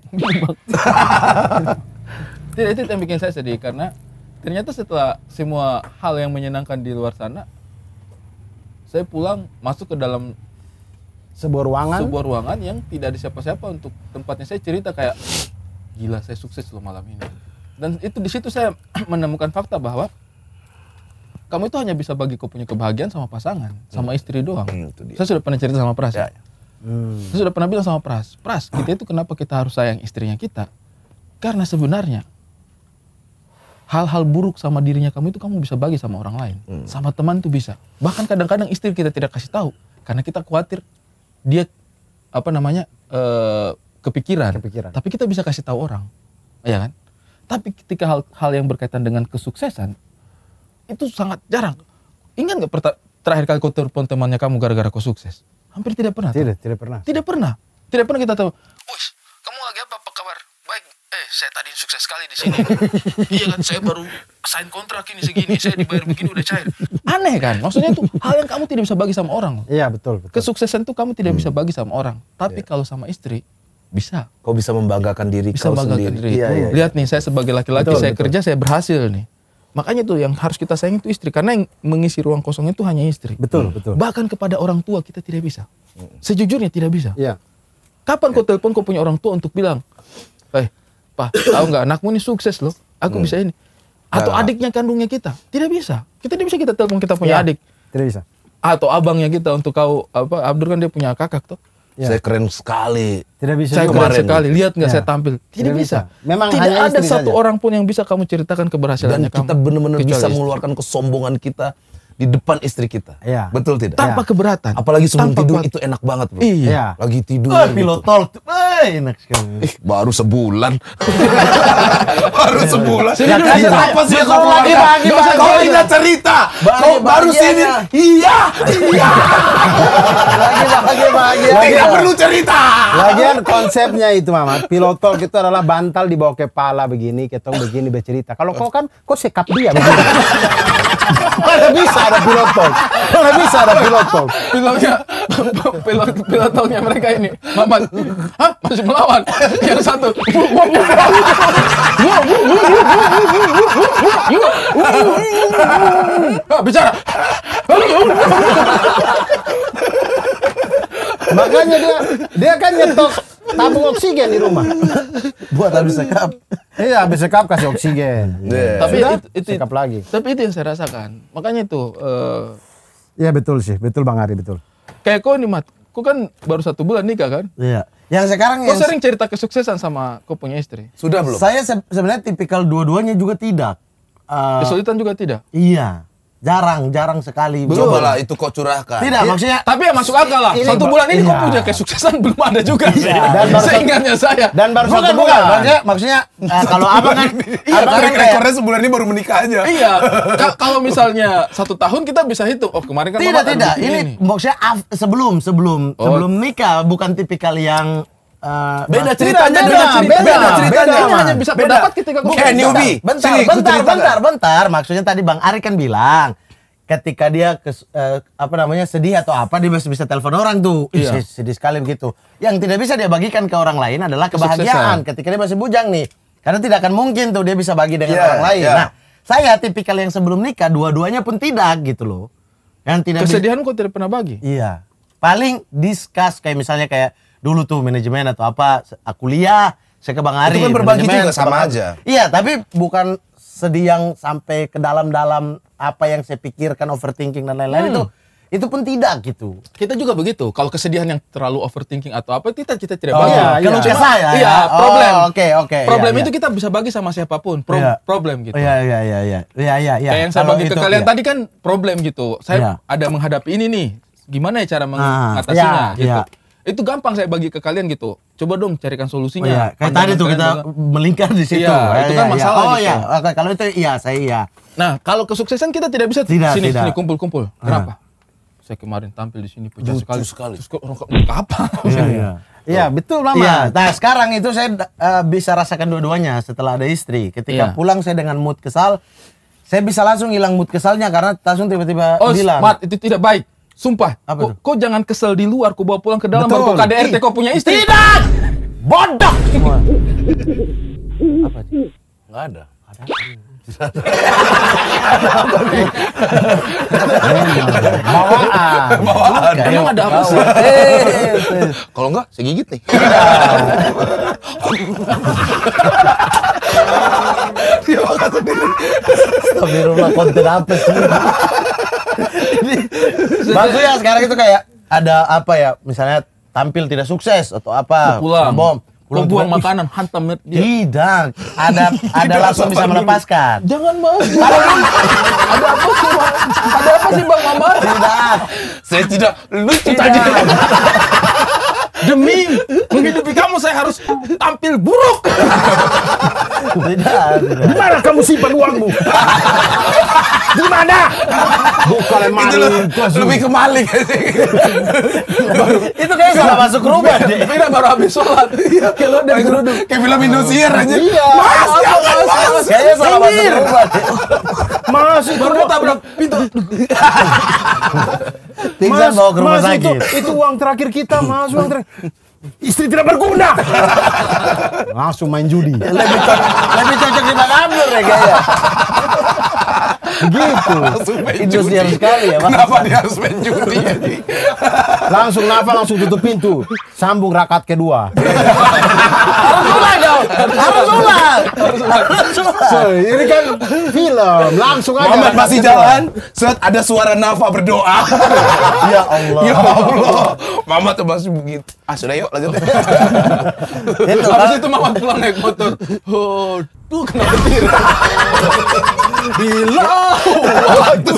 Tidak itu yang bikin saya sedih karena ternyata setelah semua hal yang menyenangkan di luar sana saya pulang masuk ke dalam sebuah ruangan sebuah ruangan yang tidak ada siapa-siapa untuk tempatnya saya cerita kayak gila saya sukses loh malam ini dan itu di situ saya (clears throat) menemukan fakta bahwa kamu itu hanya bisa bagi kau punya kebahagiaan sama pasangan hmm. sama istri doang hmm, itu dia. saya sudah pernah cerita sama Pras ya, ya. ya. Hmm. saya sudah pernah bilang sama Pras Pras (clears throat) kita itu kenapa kita harus sayang istrinya kita karena sebenarnya hal-hal buruk sama dirinya kamu itu kamu bisa bagi sama orang lain hmm. sama teman tuh bisa bahkan kadang-kadang istri kita tidak kasih tahu karena kita khawatir dia apa namanya uh, kepikiran. kepikiran. Tapi kita bisa kasih tahu orang, ya kan? Tapi ketika hal-hal yang berkaitan dengan kesuksesan itu sangat jarang. Ingat nggak terakhir kali kau telepon temannya kamu gara-gara kau sukses? Hampir tidak pernah. Tidak, tahu? tidak pernah. Tidak pernah. Tidak pernah kita tahu. Wush, kamu lagi apa, apa kabar? Baik. Eh, saya tadi sukses sekali di sini. (laughs) iya kan, saya baru sign kontrak ini segini, saya dibayar begini udah cair. Aneh kan? Maksudnya itu hal yang kamu tidak bisa bagi sama orang. Iya, betul, betul. Kesuksesan itu kamu tidak hmm. bisa bagi sama orang. Tapi yeah. kalau sama istri, bisa. Kau bisa membanggakan diri bisa kau sendiri. Diri. Iya, oh, iya, Lihat iya. nih, saya sebagai laki-laki, saya betul. kerja, saya berhasil nih. Makanya tuh yang harus kita sayangi itu istri. Karena yang mengisi ruang kosongnya itu hanya istri. Betul, hmm. betul. Bahkan kepada orang tua kita tidak bisa. Sejujurnya tidak bisa. ya. Kapan ya. kau telepon kau punya orang tua untuk bilang, eh, Pak, tahu nggak anakmu ini sukses loh. Aku hmm. bisa ini. Atau nah, adiknya kandungnya kita. Tidak bisa. Kita tidak bisa kita telepon kita punya ya, adik. Tidak bisa. Atau abangnya kita untuk kau, apa, Abdur kan dia punya kakak tuh. Ya. Saya keren sekali. Tidak bisa. Saya keren sekali. Lihat nggak ya. saya tampil? Tidak, Tidak bisa. bisa. Memang Tidak hanya ada satu saja. orang pun yang bisa kamu ceritakan keberhasilannya Dan kita benar-benar bisa istri. mengeluarkan kesombongan kita di depan istri kita. Iya. Betul tidak? Tanpa ya. keberatan. Apalagi sebelum Tanpa tidur itu enak banget, Bro. Iya. Ya. Lagi tidur. Oh, gitu. Eh, enak sekali. Eh, baru sebulan. (laughs) baru iya. sebulan. Sudah kasih apa sih kau lagi bagi bagi. Kau tidak cerita. Baru, baru sini. Iya. Iya. lagi lagi, tidak perlu cerita. Lagian konsepnya itu mama, piloto itu adalah bantal di bawah kepala begini, kita begini bercerita. Kalau kau kan kau sekap dia begini. Mana bisa ada pilotol? Mana bisa ada pilotol? Pilotnya pilot pilotnya mereka ini. mama, Masih melawan. Yang satu. Bicara. Makanya dia dia kan nyetok tabung oksigen di rumah. Buat habis sekap. Iya, habis sekap kasih oksigen. Yeah. Tapi Sudah, itu, itu sekap lagi. Tapi itu yang saya rasakan. Makanya itu uh, Iya betul sih, betul Bang Ari betul. Kayak kau nih Mat, kau kan baru satu bulan nikah kan? Iya. Yang sekarang kau yang sering cerita kesuksesan sama kau punya istri. Sudah belum? Saya se sebenarnya tipikal dua-duanya juga tidak. Uh, Kesulitan juga tidak. Iya. Jarang, jarang sekali. Belum. lah itu kok curahkan. Tidak, ya, maksudnya. Tapi ya masuk akal lah. Ini, satu bulan ini iya. kok punya kesuksesan (laughs) belum ada juga iya. sih. Dan baru Seingatnya saya. Dan baru bukan, satu bulan. Maksudnya, maksudnya nah, eh, kalau apa kan. (laughs) iya, abang kan rekornya sebulan ini baru menikah aja. Iya. (laughs) kalau misalnya satu tahun kita bisa hitung. Oh kemarin kan. Tidak, tidak. Ini, ini maksudnya sebelum, sebelum, oh. sebelum nikah bukan tipikal yang Uh, beda ceritanya beda, dengan cerita, beda, beda ceritanya beda, hanya bisa beda. pendapat ketika gue eh, newbie. bentar Sini, bentar bentar bentar maksudnya tadi bang Ari kan bilang ketika dia ke, uh, eh, apa namanya sedih atau apa dia masih bisa telepon orang tuh Ih, iya. sedih sekali gitu yang tidak bisa dia bagikan ke orang lain adalah kebahagiaan Suksesan. ketika dia masih bujang nih karena tidak akan mungkin tuh dia bisa bagi dengan yeah, orang lain yeah. nah saya tipikal yang sebelum nikah dua-duanya pun tidak gitu loh yang tidak kesedihan kok tidak pernah bagi iya paling discuss kayak misalnya kayak dulu tuh manajemen atau apa aku kuliah saya ke Bang Ari itu kan berbagi juga sama aja iya tapi bukan sedih yang sampai ke dalam-dalam apa yang saya pikirkan overthinking dan lain-lain hmm. itu itu pun tidak gitu. Kita juga begitu. Kalau kesedihan yang terlalu overthinking atau apa kita kita tidak oh, bagi. Iya, iya. kalau iya. saya iya, iya problem. Oke, oh, oke. Okay, iya, okay, problem iya, itu kita bisa bagi sama siapapun. Pro iya. problem gitu. Iya, iya, iya, iya. Iya, iya, iya. Kayak yang saya bagi itu, ke kalian iya. tadi kan problem gitu. Saya iya. ada menghadapi ini nih. Gimana ya cara ah, mengatasinya iya, gitu. Iya itu gampang saya bagi ke kalian gitu. Coba dong carikan solusinya. Oh, iya. Kayak tadi tuh kita melingkar di situ. Iya, itu kan iya. iya. masalah. Oh gitu. iya, kalau itu iya saya iya. Nah, kalau kesuksesan kita tidak bisa tidak, sini tidak. sini kumpul-kumpul. Ah. Kenapa? Saya kemarin tampil di sini pecah sekali. sekali. Terus kok orang apa? (laughs) Iya, iya. Iya, betul lama. Ya, Nah, sekarang itu saya uh, bisa rasakan dua-duanya setelah ada istri. Ketika ya. pulang saya dengan mood kesal, saya bisa langsung hilang mood kesalnya karena langsung tiba-tiba oh, bilang. Oh, itu tidak baik. Sumpah, Apa kok, kok jangan kesel di luar, kau bawa pulang ke dalam, Betul. baru kau KDRT, kau punya istri. Tidak! Bodoh! Apa sih? Nggak ada. Ada. ada apa sih? Eh. Kalau enggak, saya gigit nih. Dia makan sendiri. Tapi rumah konten apa sih? maksud ya sekarang itu kayak ada apa ya misalnya tampil tidak sukses atau apa pulang bom pulang buang makanan hantam dia. tidak ada (laughs) ada langsung bisa melepaskan jangan mas (laughs) ada, apa sih bang ada apa sih bang mama tidak saya tidak lucu tadi demi menghidupi kamu saya harus tampil buruk. Di mana kamu simpan uangmu? Di mana? Bukan maling. Itu lebih ke maling. itu kayak sudah masuk rumah deh. Kita baru habis sholat. Iya, kayak dari geruduk. Kayak film Indosiar aja. Iya. Mas, jangan ya mas. Kayaknya salah masuk rumah Mas, baru tabrak pintu. Tinggal bawa ke rumah sakit. Itu, itu uang terakhir kita, Mas. Uang terakhir. Istri tidak berguna. Langsung main judi. Lebih cocok, lebih cocok di Bang ya kayaknya. gitu. Industrial sekali ya. Kenapa dia harus main judi ya, langsung nafas langsung tutup pintu. Sambung rakat kedua harus sholat. Harus ini kan film, langsung aja. Muhammad masih jalan, set ada suara Nafa berdoa. (laughs) ya Allah. Ya Allah. Mama tuh masih begitu. Ah sudah yuk lanjut. (laughs) itu, Habis itu mama pulang naik motor. Oh, tuh kena petir. (laughs) Bila waktu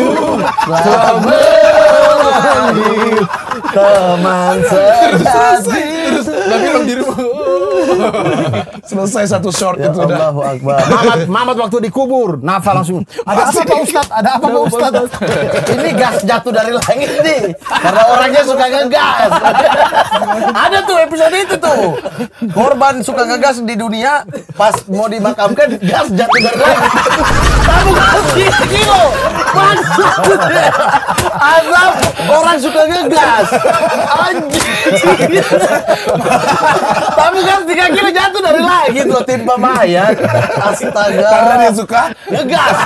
teman sejati. Terus, tapi dalam (laughs) Selesai satu short ya itu Allah udah. Akbar. Mamat, Mamat waktu dikubur, nafas langsung. Ada apa Pak Ustad? Ada apa Pak Ustad? Ini gas jatuh dari langit nih. Karena orangnya suka ngegas. Ada tuh episode itu tuh. Korban suka ngegas di dunia pas mau dimakamkan gas jatuh dari langit. Kamu kasih kilo. Azab orang suka ngegas. Anjing. Tapi kan tiga kilo jatuh dari lagi tuh, timpa mayat. Astaga. Karena dia suka ngegas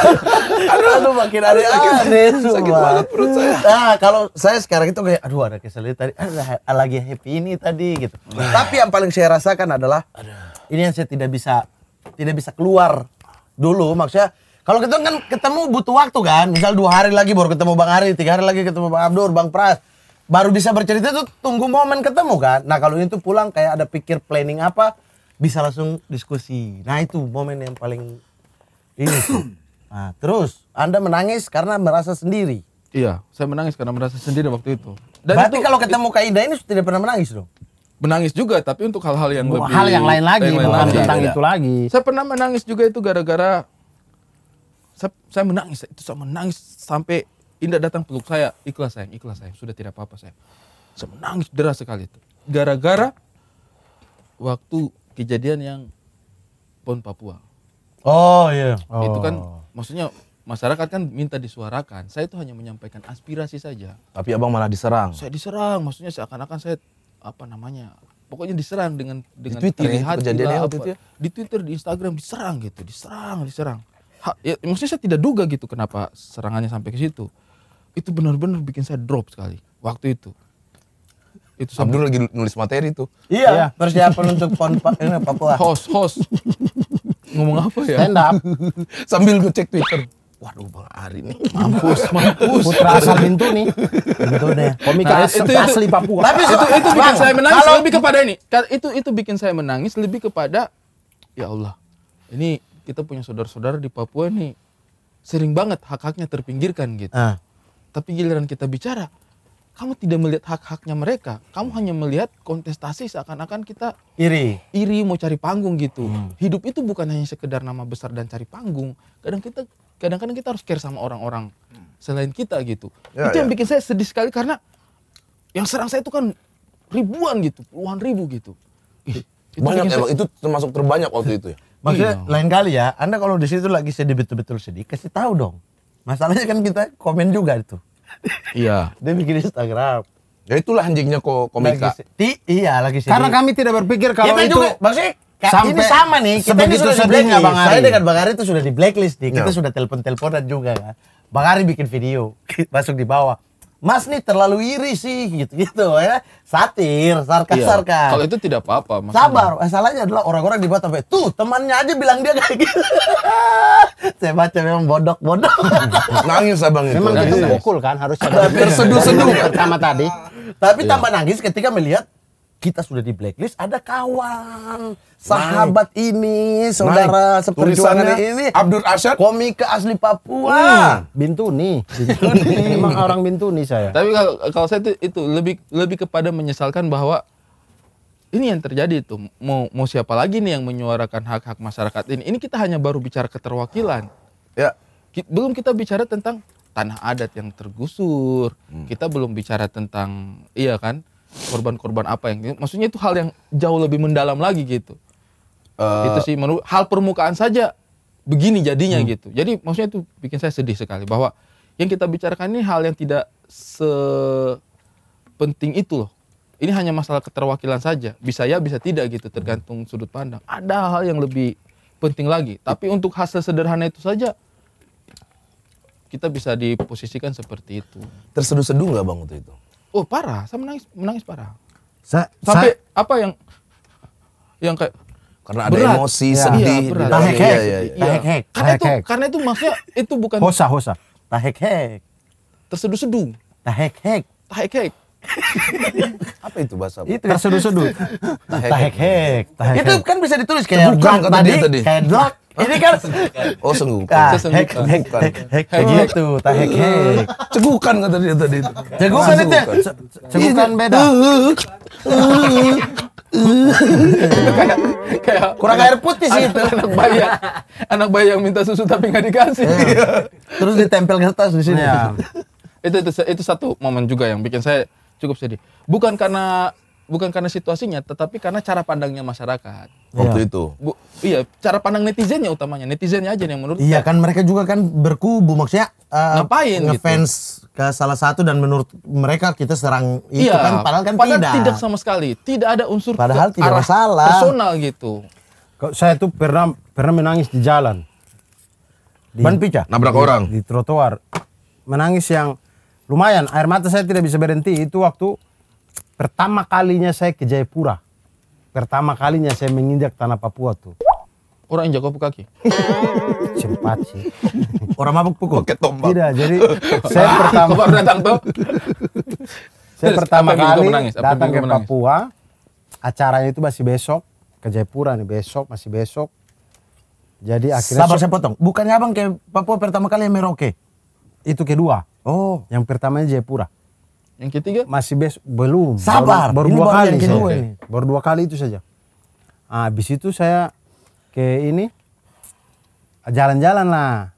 aduh, aduh makin aneh sakit, aneh semua. sakit banget perut saya nah kalau saya sekarang itu kayak aduh ada keselnya tadi lagi happy ini tadi gitu nah. tapi yang paling saya rasakan adalah aduh. ini yang saya tidak bisa tidak bisa keluar dulu maksudnya kalau kita kan ketemu butuh waktu kan misal dua hari lagi baru ketemu bang Ari tiga hari lagi ketemu bang Abdur bang Pras baru bisa bercerita tuh tunggu momen ketemu kan nah kalau ini tuh pulang kayak ada pikir planning apa bisa langsung diskusi nah itu momen yang paling ini Nah, terus Anda menangis karena merasa sendiri. Iya, saya menangis karena merasa sendiri waktu itu. Dan Berarti itu, kalau ketemu Kak Indah ini tidak pernah menangis dong? Menangis juga, tapi untuk hal-hal yang oh, lebih... Hal yang lain lagi, yang lain bukan tentang itu lagi. Saya pernah menangis juga itu gara-gara... Saya, saya menangis, itu saya menangis sampai Indah datang peluk saya. Ikhlas saya, ikhlas saya sudah tidak apa-apa saya, Saya menangis deras sekali itu. Gara-gara waktu kejadian yang PON Papua. Oh iya. Oh. Itu kan oh. maksudnya masyarakat kan minta disuarakan. Saya itu hanya menyampaikan aspirasi saja. Tapi abang malah diserang. Saya diserang, maksudnya seakan-akan saya apa namanya? Pokoknya diserang dengan dengan di Twitter, ya, ya, di Twitter, di Instagram diserang gitu, diserang, diserang. Ha, ya, maksudnya saya tidak duga gitu kenapa serangannya sampai ke situ. Itu benar-benar bikin saya drop sekali waktu itu itu Abdul lagi nulis materi tuh. Iya, iya. persiapan untuk dia penuntut pon (laughs) Papua. Host, host ngomong apa ya? Stand up. (laughs) Sambil gue cek Twitter. Waduh Bang Ari nih. Mampus, (laughs) mampus. Putra asal Bintu nih. Bintu deh. Komika nah, asli, itu, asli Papua. Tapi itu, itu bikin bang, saya menangis kalau lebih kepada ini. Itu itu bikin saya menangis lebih kepada ya Allah. Ini kita punya saudara-saudara di Papua nih sering banget hak-haknya terpinggirkan gitu. Ah. Tapi giliran kita bicara, kamu tidak melihat hak-haknya mereka. Kamu hanya melihat kontestasi seakan-akan kita iri. Iri mau cari panggung gitu. Hmm. Hidup itu bukan hanya sekedar nama besar dan cari panggung. Kadang kita kadang-kadang kita harus care sama orang-orang selain kita gitu. Ya, itu ya. yang bikin saya sedih sekali karena yang serang saya itu kan ribuan gitu, puluhan ribu gitu. itu Banyak ya, saya... itu termasuk terbanyak waktu itu ya. Maksudnya iya. lain kali ya, Anda kalau di situ lagi sedih betul-betul sedih, kasih tahu dong. Masalahnya kan kita komen juga itu. Iya. Dia bikin Instagram. Ya itulah anjingnya kok komika. Lagi, iya lagi sih. Karena kami tidak berpikir kalau kita itu juga, maksudnya Sampai ini sama nih, kita ini sudah di blacklist. Bang Ari. Saya dengan Bang Ari itu sudah di blacklist nih. Kita no. Iya. sudah telepon-teleponan juga kan. Bang Ari bikin video, masuk di bawah. Mas nih terlalu iri sih gitu-gitu ya. Satir, sarkas-sarkas. Iya. Kalau itu tidak apa-apa. Mas. Sabar, eh, salahnya adalah orang-orang dibuat sampai tuh temannya aja bilang dia kayak gitu. (laughs) Saya baca memang bodok-bodok. (laughs) nangis abang itu. Memang itu pukul kan harus terseduh-seduh pertama tadi. Tapi iya. tambah nangis ketika melihat kita sudah di blacklist ada kawan sahabat ini saudara seperjuangan ini Abdul Asyad komika asli Papua hmm. Bintuni (laughs) memang orang Bintuni saya tapi kalau kalau saya itu, itu lebih lebih kepada menyesalkan bahwa ini yang terjadi itu mau mau siapa lagi nih yang menyuarakan hak-hak masyarakat ini ini kita hanya baru bicara keterwakilan ya belum kita bicara tentang tanah adat yang tergusur hmm. kita belum bicara tentang iya kan korban-korban apa yang maksudnya itu hal yang jauh lebih mendalam lagi gitu uh, itu sih menurut hal permukaan saja begini jadinya hmm. gitu jadi maksudnya itu bikin saya sedih sekali bahwa yang kita bicarakan ini hal yang tidak sepenting itu loh ini hanya masalah keterwakilan saja bisa ya bisa tidak gitu tergantung sudut pandang ada hal yang lebih penting lagi tapi untuk hasil sederhana itu saja kita bisa diposisikan seperti itu terseduh-seduh nggak bang untuk itu oh parah saya menangis menangis parah saya, sampai sa apa yang yang kayak karena ada berat. emosi ya, sedih iya, gitu. berat. Iya, tahek, iya, iya, iya. hek. Karena itu karena itu maksudnya itu bukan hosa hosa tahek hek terseduh seduh tahek hek tahek hek (laughs) apa itu bahasa apa? Itu tersudu-sudu. (laughs) Tahek-hek. Itu kan bisa ditulis kayak drug tadi, tadi. Kayak drug. Ini kan (laughs) oh senggukan. Ah, hek hek hek gitu, tahek hek. Cegukan kata dia tadi itu. Cegukan itu. Ya? Cegukan beda. Iya. kayak kurang air putih sih itu anak bayi anak bayi yang minta susu tapi nggak dikasih iya. terus ditempel kertas di sini iya. itu itu itu satu momen juga yang bikin saya cukup sedih. Bukan karena bukan karena situasinya, tetapi karena cara pandangnya masyarakat. Waktu iya. itu. Bu, iya, cara pandang netizennya utamanya, netizennya aja yang menurut. Iya kan mereka juga kan berkubu maksudnya. Uh, Ngapain? Gitu? Ngefans gitu. ke salah satu dan menurut mereka kita serang itu iya, kan, padahal kan padahal tidak. tidak sama sekali, tidak ada unsur. Padahal tidak arah salah. Personal gitu. Saya tuh pernah pernah menangis di jalan. Di, Ban pica. Nabrak di, orang. Di trotoar. Menangis yang lumayan air mata saya tidak bisa berhenti itu waktu pertama kalinya saya ke Jayapura pertama kalinya saya menginjak tanah Papua tuh orang injak kau kaki (laughs) Cepat sih orang mabuk pukul Oke, tidak jadi (laughs) saya pertama baru datang tuh (laughs) saya pertama kali datang ke Papua acaranya itu masih besok ke Jayapura nih besok masih besok jadi akhirnya sabar saya potong bukannya abang ke Papua pertama kali yang Merauke itu kedua. Oh. Yang pertamanya Jayapura. Yang ketiga? Masih bes belum. Sabar. Baru, dua kali ini. Baru dua kali itu saja. ah, habis itu saya ke ini jalan-jalan lah.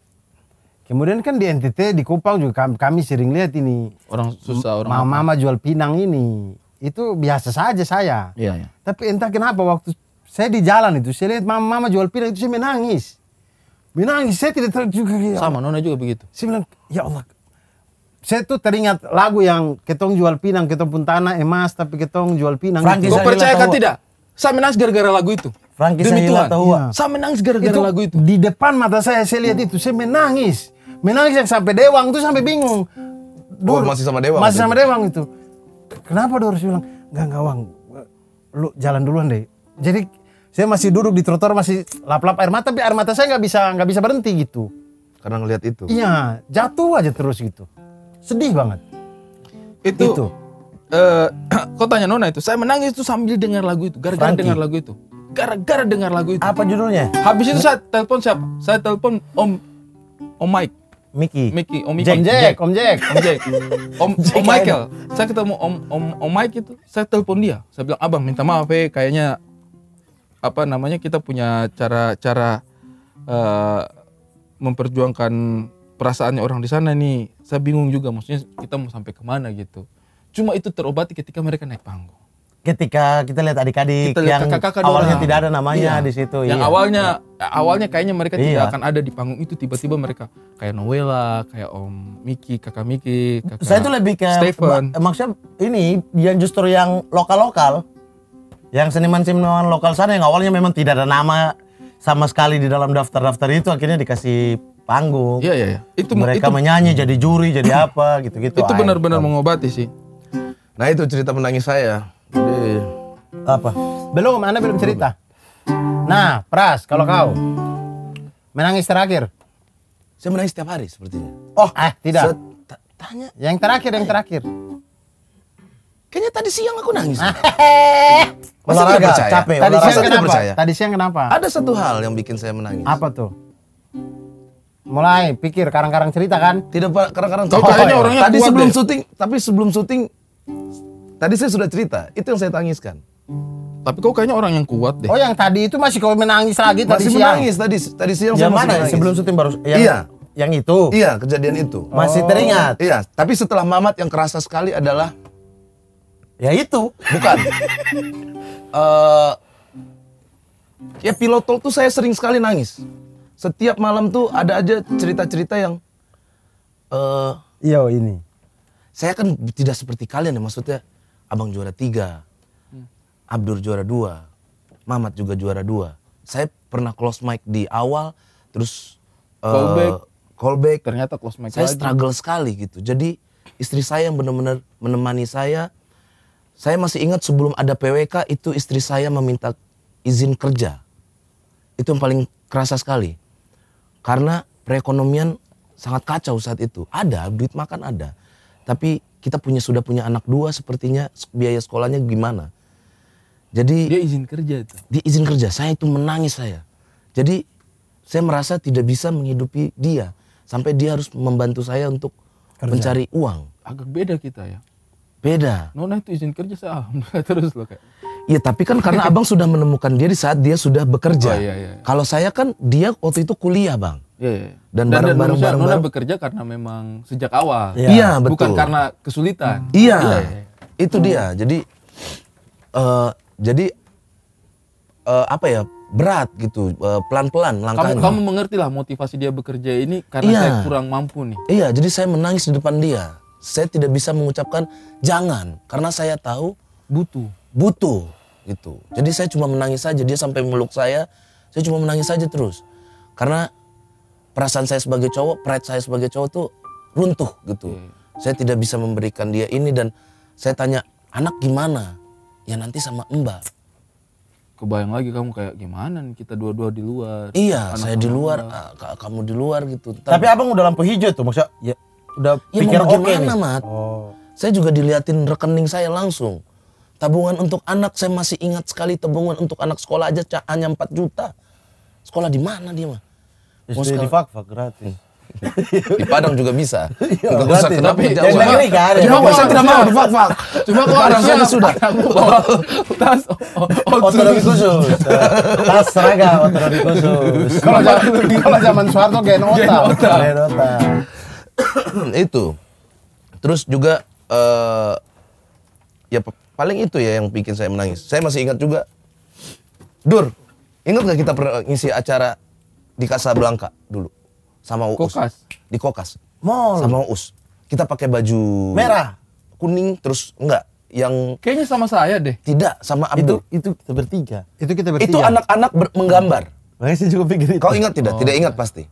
Kemudian kan di NTT di Kupang juga kami, kami sering lihat ini orang susah orang mama-mama jual pinang ini. Itu biasa saja saya. Iya, iya. Tapi entah kenapa waktu saya di jalan itu saya lihat mama-mama jual pinang itu saya menangis. Menangis, saya tidak juga Ya Sama, Nona juga begitu. Saya bilang, ya Allah. Saya tuh teringat lagu yang ketong jual pinang, ketong pun tanah emas, tapi ketong jual pinang. Franky gitu. Kau percaya kan tidak? Saya menangis gara-gara lagu itu. Franky Demi Tuhan. Tahu. Ya. Saya menangis gara-gara lagu itu. Di depan mata saya, saya lihat itu. Saya menangis. Menangis yang sampai Dewang tuh sampai bingung. Dor, oh, masih sama Dewang? Masih sama Dewang itu. Kenapa Dor? Saya bilang, Gak enggak, Wang. Lu jalan duluan deh. Jadi saya masih duduk di trotoar masih lap-lap air mata tapi air mata saya nggak bisa nggak bisa berhenti gitu karena ngelihat itu iya jatuh aja terus gitu sedih banget itu, itu. Uh, eh, (clears throat) kau tanya Nona itu saya menangis itu sambil dengar lagu itu gara-gara dengar lagu itu gara-gara dengar lagu itu apa judulnya habis itu saya telepon siapa saya telepon Om Om Mike Miki. Miki, Om Miki. Jack, Jack, Om Jack. Om Jack. (laughs) Om, Om Michael. Saya ketemu Om Om Om Mike itu, saya telepon dia. Saya bilang, "Abang, minta maaf ya, kayaknya apa namanya kita punya cara-cara uh, eh, memperjuangkan perasaannya orang di sana nih saya bingung juga maksudnya kita mau sampai kemana gitu cuma itu terobati ketika mereka naik panggung ketika kita lihat adik-adik yang kakak -kakak awalnya tidak ada namanya iya. di situ yang iya. awalnya iya. awalnya kayaknya mereka iya. tidak akan ada di panggung itu tiba-tiba mereka kayak Noela kayak Om Miki kakak Miki kakak saya itu lebih ke Stephen maksudnya ini yang justru yang lokal-lokal yang seniman-seniman lokal sana yang awalnya memang tidak ada nama sama sekali di dalam daftar-daftar itu akhirnya dikasih panggung. Iya iya. iya. Itu mereka itu, menyanyi jadi juri jadi (laughs) apa gitu-gitu. Itu benar-benar mengobati sih. Nah itu cerita menangis saya. Jadi... Apa? Belum, anda belum cerita. Nah, Pras, kalau kau menangis terakhir. Saya menangis setiap hari sepertinya. Oh, eh tidak. Set tanya. Yang terakhir, yang terakhir. Kayaknya tadi siang aku nangis. (laughs) Masa olahraga, percaya? capek. Tadi siang kenapa? Percaya? Tadi siang kenapa? Ada satu hal yang bikin saya menangis. Apa tuh? Mulai pikir karang-karang cerita kan? Tidak karang-karang cerita. Oh, kayaknya orangnya tadi sebelum deh. syuting, tapi sebelum syuting tadi saya sudah cerita, itu yang saya tangiskan. Tapi kok kayaknya orang yang kuat deh. Oh, yang tadi itu masih kau menangis lagi masih tadi siang. menangis tadi tadi siang yang mana? Menangis. Sebelum syuting baru yang Iya. Yang itu. Iya, kejadian itu. Masih teringat. Iya, tapi setelah mamat yang kerasa sekali adalah Ya itu, bukan. uh, (laughs) ya pilot tol tuh saya sering sekali nangis. Setiap malam tuh ada aja cerita-cerita yang uh, Yo ini. Saya kan tidak seperti kalian ya maksudnya. Abang juara tiga, Abdur juara dua, Mamat juga juara dua. Saya pernah close mic di awal, terus eh, callback, uh, callback. Ternyata close mic. Saya lagi. struggle sekali gitu. Jadi istri saya yang benar-benar menemani saya saya masih ingat sebelum ada PWK itu istri saya meminta izin kerja. Itu yang paling kerasa sekali. Karena perekonomian sangat kacau saat itu. Ada, duit makan ada. Tapi kita punya sudah punya anak dua sepertinya biaya sekolahnya gimana. Jadi dia izin kerja itu. Dia izin kerja. Saya itu menangis saya. Jadi saya merasa tidak bisa menghidupi dia sampai dia harus membantu saya untuk kerja. mencari uang. Agak beda kita ya. Beda. Nona itu izin kerja saya alhamdulillah terus loh kayak. Iya tapi kan karena abang sudah menemukan dia di saat dia sudah bekerja. Oh, iya, iya. iya. Kalau saya kan dia waktu itu kuliah bang. Iya, iya. Dan bareng-bareng bareng, Nona bekerja karena memang sejak awal. Iya, iya betul. Bukan karena kesulitan. Hmm. Iya. iya, iya. Itu dia. Hmm. Jadi uh, jadi uh, apa ya berat gitu pelan eh, pelan-pelan langkahnya. Kamu kamu mengerti lah motivasi dia bekerja ini karena iya. saya kurang mampu nih. Iya jadi saya menangis di depan dia saya tidak bisa mengucapkan jangan karena saya tahu butuh butuh gitu jadi saya cuma menangis saja dia sampai meluk saya saya cuma menangis saja terus karena perasaan saya sebagai cowok pride saya sebagai cowok tuh runtuh gitu hmm. saya tidak bisa memberikan dia ini dan saya tanya anak gimana ya nanti sama mbak kebayang lagi kamu kayak gimana nih kita dua-dua di luar iya saya di luar kamu di luar gitu tapi abang udah lampu hijau tuh maksudnya ya udah ya, pikir oke okay nih. Mat? Oh. Saya juga diliatin rekening saya langsung. Tabungan untuk anak saya masih ingat sekali tabungan untuk anak sekolah aja hanya 4 juta. Sekolah di mana dia mah? sekolah di fak fak gratis. (laughs) di Padang juga bisa. Enggak (laughs) iya, usah kenapa jauh. Yang negeri kan. Cuma kalau saya tidak mau kan. di fak fak. Cuma kalau orang saya sudah. Tas (laughs) otonomi khusus. Tas seragam otonomi khusus. Kalau zaman Soeharto gen otak. Gen otak. (coughs) itu terus juga uh, ya paling itu ya yang bikin saya menangis saya masih ingat juga Dur ingat nggak kita pernah ngisi acara di Casablanca dulu sama Uus kokas. di Kokas Mall sama Uus kita pakai baju merah kuning terus enggak yang kayaknya sama saya deh tidak sama Abdul itu, itu kita bertiga itu kita bertiga itu anak-anak menggambar makanya saya juga pikir itu. kau ingat tidak oh, tidak ingat pasti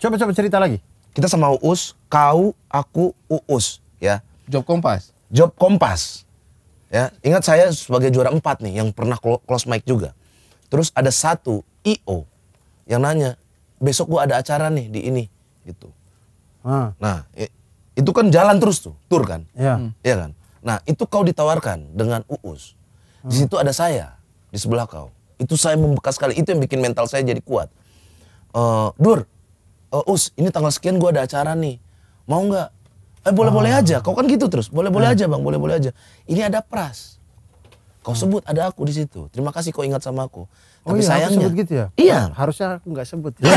coba coba cerita lagi kita sama Uus, kau, aku, Uus, ya. Job Kompas. Job Kompas. Ya, ingat saya sebagai juara empat nih yang pernah close mic juga. Terus ada satu IO yang nanya, "Besok gua ada acara nih di ini." gitu. Hmm. Nah, itu kan jalan terus tuh, tur kan? Iya. Iya kan? Nah, itu kau ditawarkan dengan Uus. Di hmm. situ ada saya di sebelah kau. Itu saya membekas sekali. Itu yang bikin mental saya jadi kuat. Uh, Dur, Eh, Us ini tanggal sekian gue ada acara nih mau nggak eh boleh boleh ah. aja kau kan gitu terus boleh boleh nah. aja bang boleh boleh aja ini ada pras Kau hmm. sebut ada aku di situ. Terima kasih kau ingat sama aku. Oh Tapi iya, sayangnya sebut gitu ya? Iya. Harusnya aku nggak sebut. Ya.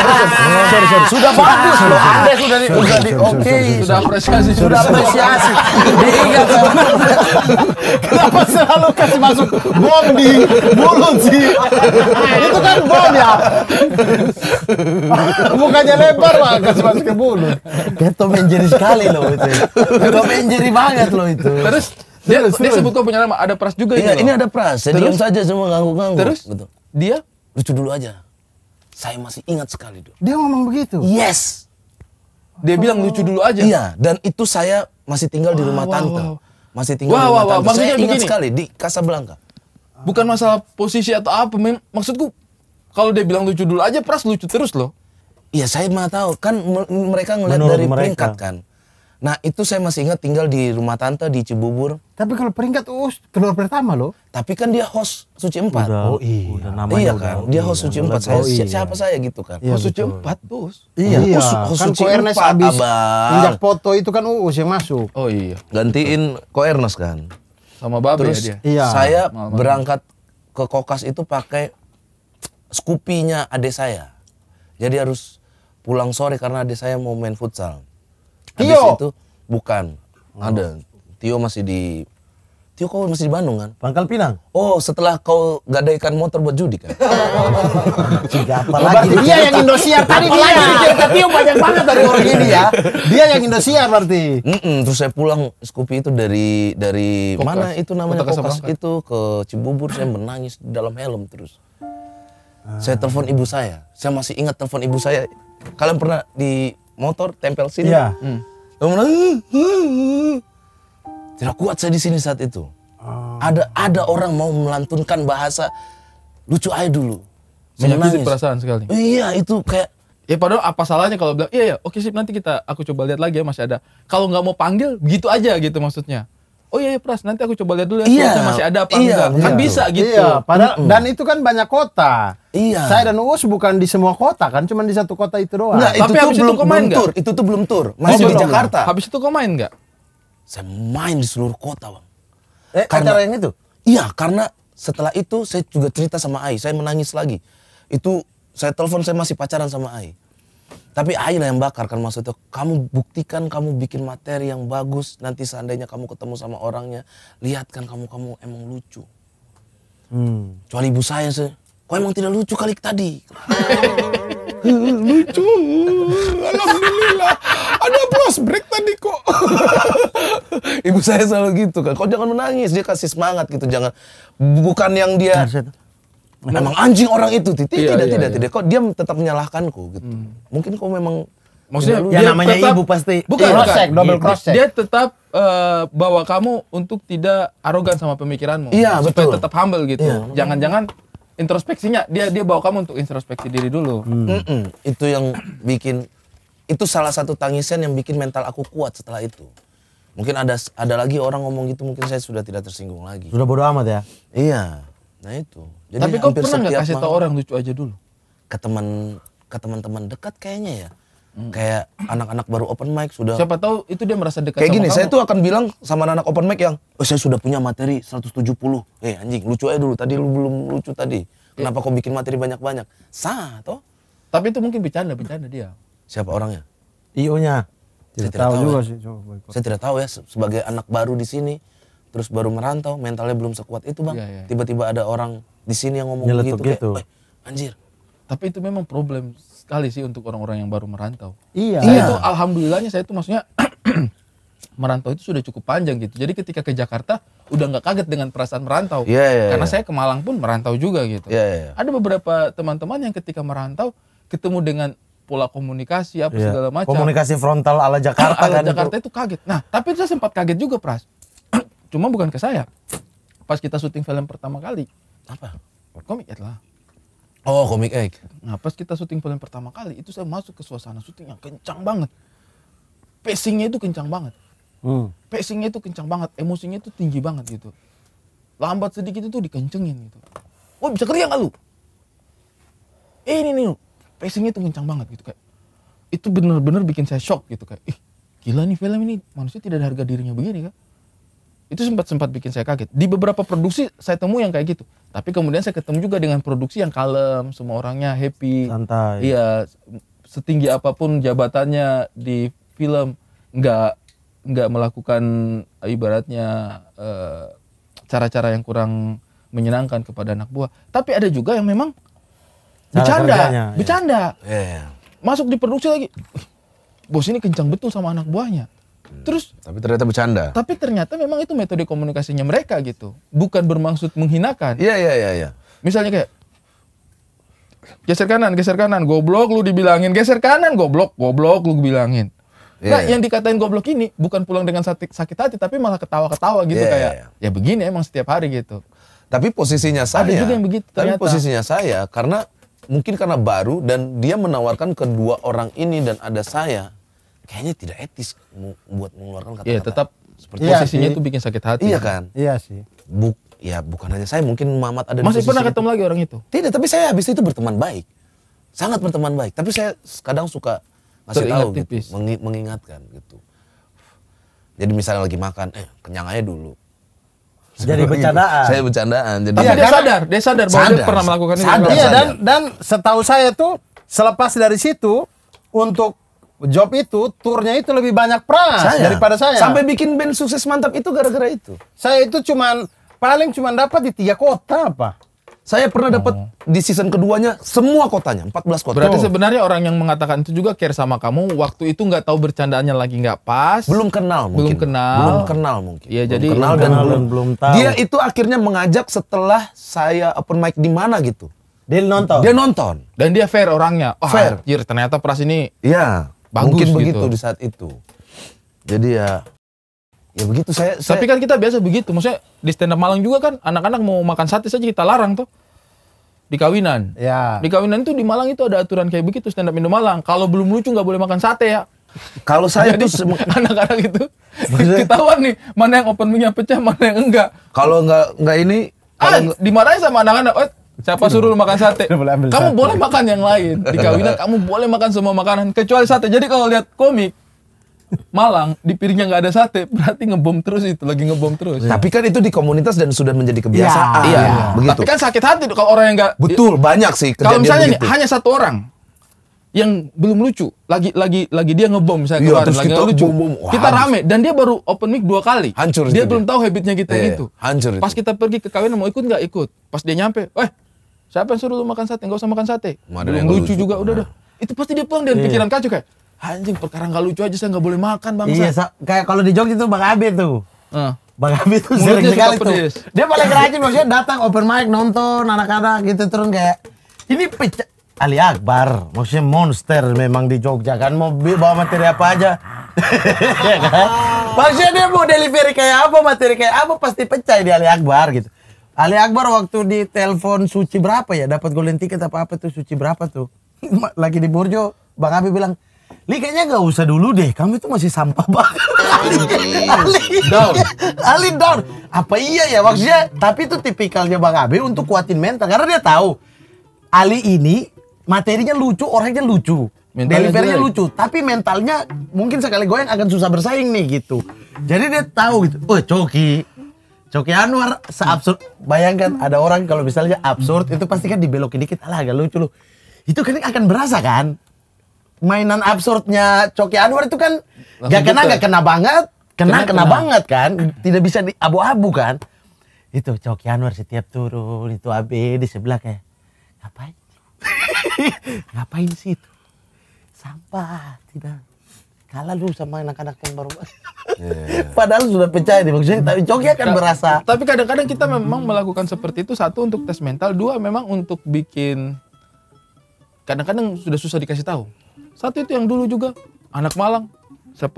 (laughs) sorry, sorry. Sudah bagus loh. Anda sudah di, sudah di oke, sudah apresiasi, sudah (laughs) apresiasi. Diingat sama. Kenapa selalu kasih masuk bom di mulut sih? Itu kan bom ya. Bukannya (laughs) lebar lah kasih masuk ke mulut. Kayak Tom sekali loh itu. Tom Jerry banget loh itu. Terus dia, terus, dia sebut kau punya nama. Ada Pras juga iya, gitu ini. ada Pras. Saya diam saja semua ngangguk-ngangguk. Terus? Betul. Dia? Lucu dulu aja. Saya masih ingat sekali dulu. Dia ngomong begitu? Yes. Dia oh. bilang lucu dulu aja? Iya. Dan itu saya masih tinggal wow, di rumah wow, tante. Wow. Masih tinggal wow, di rumah wow, tante. Wow, saya ingat sekali di Casablanca. Bukan masalah posisi atau apa. Maksudku, kalau dia bilang lucu dulu aja, Pras lucu terus loh. Iya saya mah tahu kan mereka ngelihat dari mereka. peringkat kan. Nah itu saya masih ingat tinggal di rumah tante di Cibubur. Tapi kalau peringkat us oh, keluar pertama loh. Tapi kan dia host suci empat. Udah, oh iya. Udah iya kan. Udah, dia host iya, suci empat. Saya oh, iya. siapa saya gitu kan. Iya, host suci empat us. Iya. Host, kan host kan suci empat abis abang. foto itu kan us yang masuk. Oh iya. Gantiin Ko Ernest kan. Sama Babe ya Terus ya dia. Iya. Saya Malam berangkat ke Kokas itu pakai skupinya adik saya. Jadi harus pulang sore karena adik saya mau main futsal. Tio. Habis itu bukan. Oh. Ada. Tio masih di Tio kau masih di Bandung kan? Pangkal Pinang. Oh, setelah kau gadaikan motor buat judi kan? Jika apa oh, lagi? Dia yang Indosiar tadi dia. Cerita Tio banyak banget dari orang ini ya. Iya. Dia yang Indosiar berarti. Mm -mm, terus saya pulang Scoopy itu dari dari Kokas. mana itu namanya Kokas, Kokas itu ke Cibubur saya menangis di dalam helm terus. Saya ah. telepon ibu saya. Saya masih ingat telepon ibu saya. Kalian pernah di motor tempel sini. Iya. Hmm. Eh, eh, eh. Tidak kuat saya di sini saat itu. Oh. Ada ada orang mau melantunkan bahasa lucu aja dulu. Menyakiti perasaan sekali. Iya itu kayak Ya padahal apa salahnya kalau bilang iya ya oke sip nanti kita aku coba lihat lagi ya masih ada. Kalau nggak mau panggil begitu aja gitu maksudnya oh iya, iya Pras nanti aku coba lihat dulu ya iya, masih ada apa iya, enggak. kan iya. bisa iya, gitu. Iya, padahal mm -mm. dan itu kan banyak kota. Iya. Saya dan Uus bukan di semua kota kan, cuma di satu kota itu doang. Nah, itu Tapi habis belum, itu kok main belum tur itu tuh belum tur masih oh, di belum. Jakarta. Habis itu kau main nggak? Saya main di seluruh kota, Bang. Eh, karena, yang itu? Iya, karena setelah itu saya juga cerita sama Ai, saya menangis lagi. Itu saya telepon saya masih pacaran sama Ai. Tapi ayolah yang bakar kan maksudnya. Kamu buktikan kamu bikin materi yang bagus. Nanti seandainya kamu ketemu sama orangnya. lihat kan kamu, kamu emang lucu. Hmm. Cuali ibu saya sih. Kau emang tidak lucu kali tadi. (laughs) Eh, lucu. Alhamdulillah. Ada plus break tadi kok. (laughs) ibu saya selalu gitu kan. Kau jangan menangis. Dia kasih semangat gitu. Jangan. Bukan yang dia. Nah, memang anjing orang itu titik iya, tidak iya, tidak iya. tidak kok dia tetap menyalahkanku gitu hmm. mungkin kok memang maksudnya ya, namanya tetap, ibu pasti bukan cross iya. check double cross check dia tetap uh, bawa kamu untuk tidak arogan sama pemikiranmu iya, supaya betul. tetap humble gitu jangan iya. jangan-jangan introspeksinya dia dia bawa kamu untuk introspeksi diri dulu hmm. Mm -mm. itu yang bikin itu salah satu tangisan yang bikin mental aku kuat setelah itu mungkin ada ada lagi orang ngomong gitu mungkin saya sudah tidak tersinggung lagi sudah bodo amat ya iya nah itu jadi Tapi kau pernah nggak kasih tau orang lucu aja dulu? Ke teman ke teman-teman dekat kayaknya ya. Hmm. Kayak anak-anak baru open mic sudah. Siapa tahu itu dia merasa dekat Kayak sama gini, kamu. saya tuh akan bilang sama anak, -anak open mic yang, "Oh, saya sudah punya materi 170." Eh, hey, anjing, lucu aja dulu. Tadi lu belum lucu tadi. Iya. Kenapa kau bikin materi banyak-banyak? Sah, toh. Tapi itu mungkin bercanda-bercanda dia. Siapa orangnya? IO-nya. saya tidak tahu, tahu juga ya. sih. saya tidak tahu ya sebagai anak baru di sini terus baru merantau mentalnya belum sekuat itu bang yeah, yeah. tiba-tiba ada orang di sini yang ngomong Nyeletuk gitu, gitu. Kayak, anjir tapi itu memang problem sekali sih untuk orang-orang yang baru merantau iya saya itu iya. alhamdulillahnya saya itu maksudnya (clears throat) merantau itu sudah cukup panjang gitu jadi ketika ke Jakarta udah nggak kaget dengan perasaan merantau yeah, yeah, iya. karena saya ke Malang pun merantau juga gitu yeah, yeah. Iya. ada beberapa teman-teman yang ketika merantau ketemu dengan pola komunikasi apa yeah. segala macam komunikasi frontal ala (clears throat) Jakarta ala kan Jakarta itu. itu kaget nah tapi saya sempat kaget juga pras Cuma bukan ke saya. Pas kita syuting film pertama kali. Apa? Oh, komik Egg lah. Oh, Komik Egg. Nah, pas kita syuting film pertama kali, itu saya masuk ke suasana syuting yang kencang banget. Pacingnya itu kencang banget. Hmm. Pacingnya itu kencang banget, emosinya itu tinggi banget gitu. Lambat sedikit itu dikencengin gitu. Wah bisa kerja gak lu? Eh, ini nih, pacingnya itu kencang banget gitu kayak. Itu bener-bener bikin saya shock gitu kayak. Ih, gila nih film ini manusia tidak ada harga dirinya begini kan itu sempat sempat bikin saya kaget di beberapa produksi saya temu yang kayak gitu tapi kemudian saya ketemu juga dengan produksi yang kalem semua orangnya happy santai iya setinggi apapun jabatannya di film nggak nggak melakukan eh, ibaratnya eh, cara-cara uh, yang kurang menyenangkan kepada anak buah tapi ada juga yang memang bercanda kerjanya, iya. bercanda yeah. masuk di produksi lagi bos ini kencang betul sama anak buahnya Hmm. Terus tapi ternyata bercanda. Tapi ternyata memang itu metode komunikasinya mereka gitu. Bukan bermaksud menghinakan. Iya iya iya iya. Misalnya kayak geser kanan, geser kanan, goblok lu dibilangin, geser kanan goblok, goblok lu bilangin. Yeah, nah, yeah. yang dikatain goblok ini bukan pulang dengan sakit, sakit hati tapi malah ketawa-ketawa gitu yeah, kayak yeah, yeah. ya begini emang setiap hari gitu. Tapi posisinya saya Ada juga yang begitu ternyata. Tapi posisinya saya karena mungkin karena baru dan dia menawarkan kedua orang ini dan ada saya kayaknya tidak etis buat mengeluarkan iya, kata-kata. Iya, tetap seperti iya posisinya itu bikin sakit hati. Iya kan? kan? Iya sih. Buk ya bukan hanya saya, mungkin Mamat ada Masih di pernah ketemu itu. lagi orang itu? Tidak, tapi saya habis itu berteman baik. Sangat berteman baik, tapi saya kadang suka masih Teringat tahu gitu, tipis. gitu, mengi mengingatkan gitu. Jadi misalnya lagi makan, eh kenyang aja dulu. Jadi gitu. bercandaan. Saya bercandaan. Jadi Tapi ya, dia sadar, dia sadar bahwa dia pernah melakukan sadar, itu. Sadar, iya dan dan setahu saya tuh selepas dari situ untuk Job itu turnya itu lebih banyak Pras saya. daripada saya. Sampai bikin band sukses mantap itu gara-gara itu. Saya itu cuman paling cuman dapat di tiga kota apa? Saya pernah dapat hmm. di season keduanya semua kotanya, 14 kota. Berarti oh. sebenarnya orang yang mengatakan itu juga care sama kamu, waktu itu nggak tahu bercandaannya lagi nggak pas. Belum kenal mungkin. Belum kenal. Belum kenal mungkin. Iya, jadi kenal dan kenal belum, belum tahu. Dia itu akhirnya mengajak setelah saya open mic di mana gitu. Dia nonton. Dia nonton. Dan dia fair orangnya. Oh, fair. Anjir, ternyata Pras ini Iya bagus mungkin gitu. begitu di saat itu jadi ya ya begitu saya, saya tapi kan kita biasa begitu maksudnya di stand up Malang juga kan anak-anak mau makan sate saja kita larang tuh di kawinan ya di kawinan itu di Malang itu ada aturan kayak begitu stand up Indo Malang kalau belum lucu nggak boleh makan sate ya kalau saya Jadi, itu (laughs) anak-anak itu kita ketahuan nih mana yang open minyak pecah mana yang enggak kalau enggak enggak ini kalau ah, dimarahin sama anak-anak oh, Siapa suruh lu makan sate? kamu sate. boleh makan yang lain. Di kawinan iya. kamu boleh makan semua makanan kecuali sate. Jadi kalau lihat komik Malang di piringnya nggak ada sate, berarti ngebom terus itu lagi ngebom terus. Iya. Tapi kan itu di komunitas dan sudah menjadi iya, kebiasaan. Ya, iya, ya. begitu. Tapi kan sakit hati kalau orang yang nggak. Betul, banyak sih. Kalau misalnya nih, hanya satu orang yang belum lucu, lagi lagi lagi dia ngebom misalnya ya, kemarin lagi kita lucu, bom, bom. Wah, kita rame dan dia baru open mic dua kali. Hancur. Dia belum dia. tahu habitnya kita e, gitu. Hancur. Pas itu. kita pergi ke kawin mau ikut nggak ikut. Pas dia nyampe, eh Siapa yang suruh lu makan sate? Enggak usah makan sate. Mana Belum lucu, juga, nah. udah dah. Itu pasti dia pulang dengan iya. pikiran kacau kayak, anjing perkara nggak lucu aja saya nggak boleh makan bang. Iya, kayak kalau di Jogja tuh Bang Abi tuh. Uh. Bang Abi tuh sering sekali tuh. Pedis. Dia paling rajin maksudnya datang open mic nonton anak-anak gitu turun kayak ini pecah Ali Akbar, maksudnya monster memang di Jogja kan mau bawa materi apa aja. (laughs) ya kan? Maksudnya dia mau delivery kayak apa, materi kayak apa pasti pecah di Ali Akbar gitu. Ali Akbar waktu di telepon Suci berapa ya? Dapat golden tiket apa apa tuh Suci berapa tuh? (laughs) Lagi di Borjo, Bang Abi bilang, Li kayaknya gak usah dulu deh, kami tuh masih sampah banget. (laughs) Ali, down. (laughs) Ali down. Apa iya ya maksudnya? Tapi itu tipikalnya Bang Abi untuk kuatin mental karena dia tahu Ali ini materinya lucu, orangnya lucu. delivernya lucu, tapi mentalnya mungkin sekali goyang akan susah bersaing nih gitu. Jadi dia tahu gitu. Oh, Coki, Coki Anwar seabsurd bayangkan ada orang kalau misalnya absurd itu pasti kan dibelokin dikit lah agak lucu loh itu kan akan berasa kan mainan absurdnya Coki Anwar itu kan Langsung gak kena gak kena banget kena kena, kena banget kan tidak bisa abu abu kan itu Coki Anwar setiap turun itu AB di sebelah kayak ngapain (laughs) ngapain sih itu sampah tidak kalah lu sama anak-anak yang baru. Yeah. (laughs) Padahal sudah pecah nih maksudnya, tapi coknya kan berasa. Tapi kadang-kadang kita memang melakukan seperti itu satu untuk tes mental, dua memang untuk bikin kadang-kadang sudah susah dikasih tahu. Satu itu yang dulu juga anak Malang, saya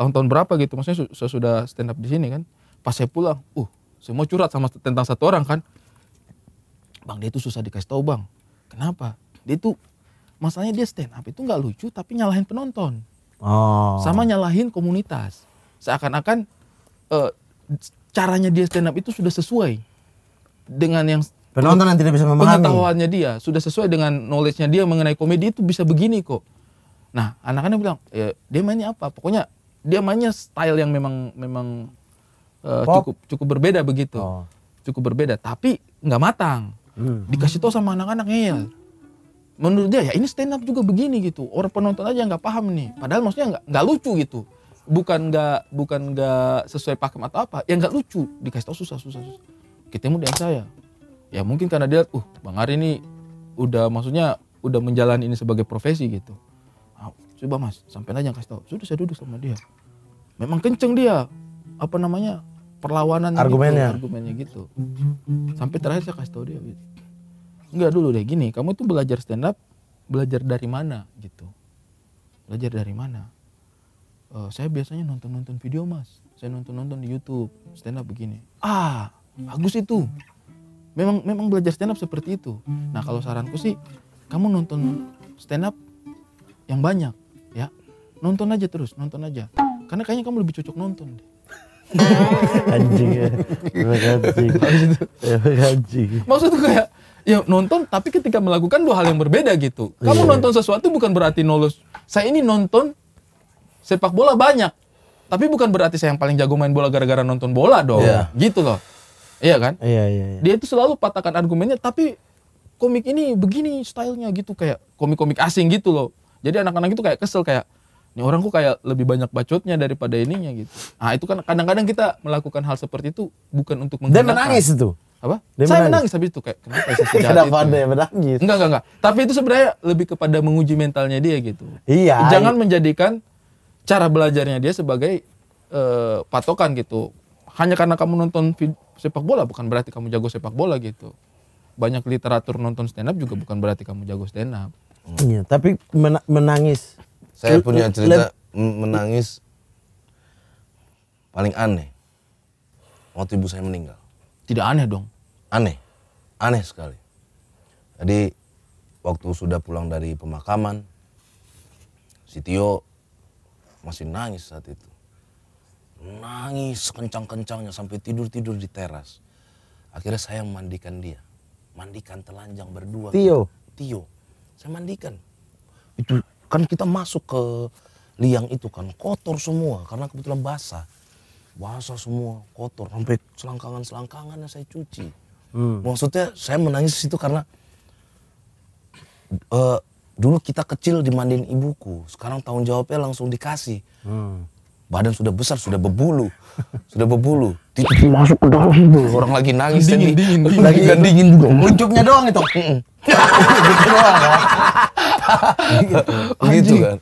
tahun-tahun berapa gitu, maksudnya saya sudah stand up di sini kan, pas saya pulang, uh semua curhat sama tentang satu orang kan, bang dia itu susah dikasih tahu bang, kenapa? Dia itu masalahnya dia stand up itu nggak lucu tapi nyalahin penonton. Oh. Sama nyalahin komunitas. Seakan-akan uh, caranya dia stand up itu sudah sesuai dengan yang penonton yang tidak bisa memahami. Pengetahuannya dia sudah sesuai dengan knowledge-nya dia mengenai komedi itu bisa begini kok. Nah, anak-anak bilang, e, dia mainnya apa? Pokoknya dia mainnya style yang memang memang uh, cukup cukup berbeda begitu. Oh. Cukup berbeda, tapi nggak matang. Hmm. Dikasih tahu sama anak anaknya ngeyel menurut dia ya ini stand up juga begini gitu orang penonton aja nggak paham nih padahal maksudnya nggak nggak lucu gitu bukan nggak bukan nggak sesuai pakem atau apa yang nggak lucu dikasih tau susah susah susah ketemu dengan saya ya mungkin karena dia uh bang Ari ini udah maksudnya udah menjalani ini sebagai profesi gitu nah, coba mas sampai aja yang kasih tau sudah saya duduk sama dia memang kenceng dia apa namanya perlawanan gitu, argumennya gitu, argumennya gitu sampai terakhir saya kasih tau dia gitu nggak dulu deh gini kamu tuh belajar stand up belajar dari mana gitu belajar dari mana uh, saya biasanya nonton nonton video mas saya nonton nonton di YouTube stand up begini ah bagus itu memang memang belajar stand up seperti itu nah kalau saranku sih kamu nonton stand up yang banyak ya nonton aja terus nonton aja karena kayaknya kamu lebih cocok nonton deh. (laughs) anjing ya anjing anjing maksudku kayak ya nonton tapi ketika melakukan dua hal yang berbeda gitu kamu yeah. nonton sesuatu bukan berarti nolos. saya ini nonton sepak bola banyak tapi bukan berarti saya yang paling jago main bola gara-gara nonton bola dong yeah. gitu loh iya kan iya yeah, iya yeah, yeah. dia itu selalu patahkan argumennya tapi komik ini begini stylenya gitu kayak komik-komik asing gitu loh jadi anak-anak itu kayak kesel kayak ini orang kok kayak lebih banyak bacotnya daripada ininya gitu. Nah itu kan kadang-kadang kita melakukan hal seperti itu bukan untuk menggunakan. Dan menangis itu apa? Dia saya menangis. habis itu kayak kenapa saya (laughs) sedih kenapa itu? yang menangis? Enggak enggak enggak. Tapi itu sebenarnya lebih kepada menguji mentalnya dia gitu. Iya. Jangan iya. menjadikan cara belajarnya dia sebagai uh, patokan gitu. Hanya karena kamu nonton sepak bola bukan berarti kamu jago sepak bola gitu. Banyak literatur nonton stand up juga bukan berarti kamu jago stand up. Iya, tapi mena menangis. Saya punya cerita menangis paling aneh. Waktu ibu saya meninggal. Tidak aneh dong aneh, aneh sekali. Jadi waktu sudah pulang dari pemakaman, si Tio masih nangis saat itu. Nangis kencang-kencangnya sampai tidur-tidur di teras. Akhirnya saya mandikan dia. Mandikan telanjang berdua. Tio? Tio. Saya mandikan. Itu kan kita masuk ke liang itu kan kotor semua karena kebetulan basah basah semua kotor sampai selangkangan selangkangannya saya cuci Hmm. Maksudnya saya menangis situ karena uh, dulu kita kecil dimandiin ibuku, sekarang tanggung jawabnya langsung dikasih. Hmm. Badan sudah besar, sudah berbulu, (laughs) sudah berbulu. Titik masuk ke dalam itu. Orang lagi nangis dingin, dingin, dingin, lagi dingin, dingin juga. Muncupnya hmm. doang itu. Hmm. Gitu, kan? gitu kan.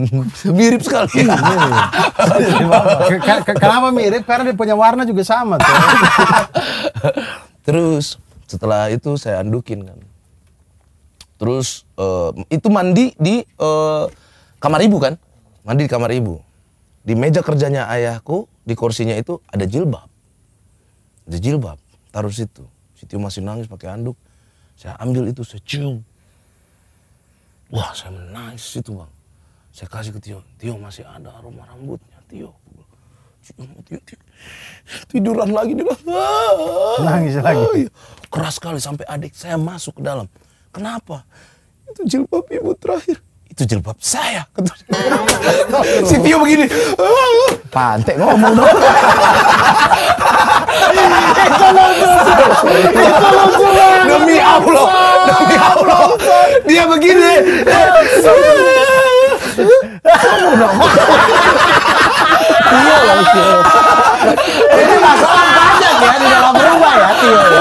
(laughs) mirip sekali. Iya, kenapa mirip? Karena dia punya warna juga sama (laughs) Terus setelah itu saya andukin kan. Terus uh, itu mandi di uh, kamar ibu kan? Mandi di kamar ibu. Di meja kerjanya ayahku di kursinya itu ada jilbab. Ada jilbab taruh situ. situ masih nangis pakai anduk. Saya ambil itu, saya cium. Wah, saya menangis situ bang. Saya kasih ke Tio. Tio masih ada aroma rambutnya Tio tiduran lagi di nangis lagi ah, iya. keras sekali sampai adik saya masuk ke dalam kenapa itu jilbab ibu terakhir itu jilbab saya (laughs) si Tio begini pantek ngomong dong demi Allah demi Allah dia begini Tio lagi, ya, Tio. Ini masalah banyak ya di dalam rumah ya Tio ya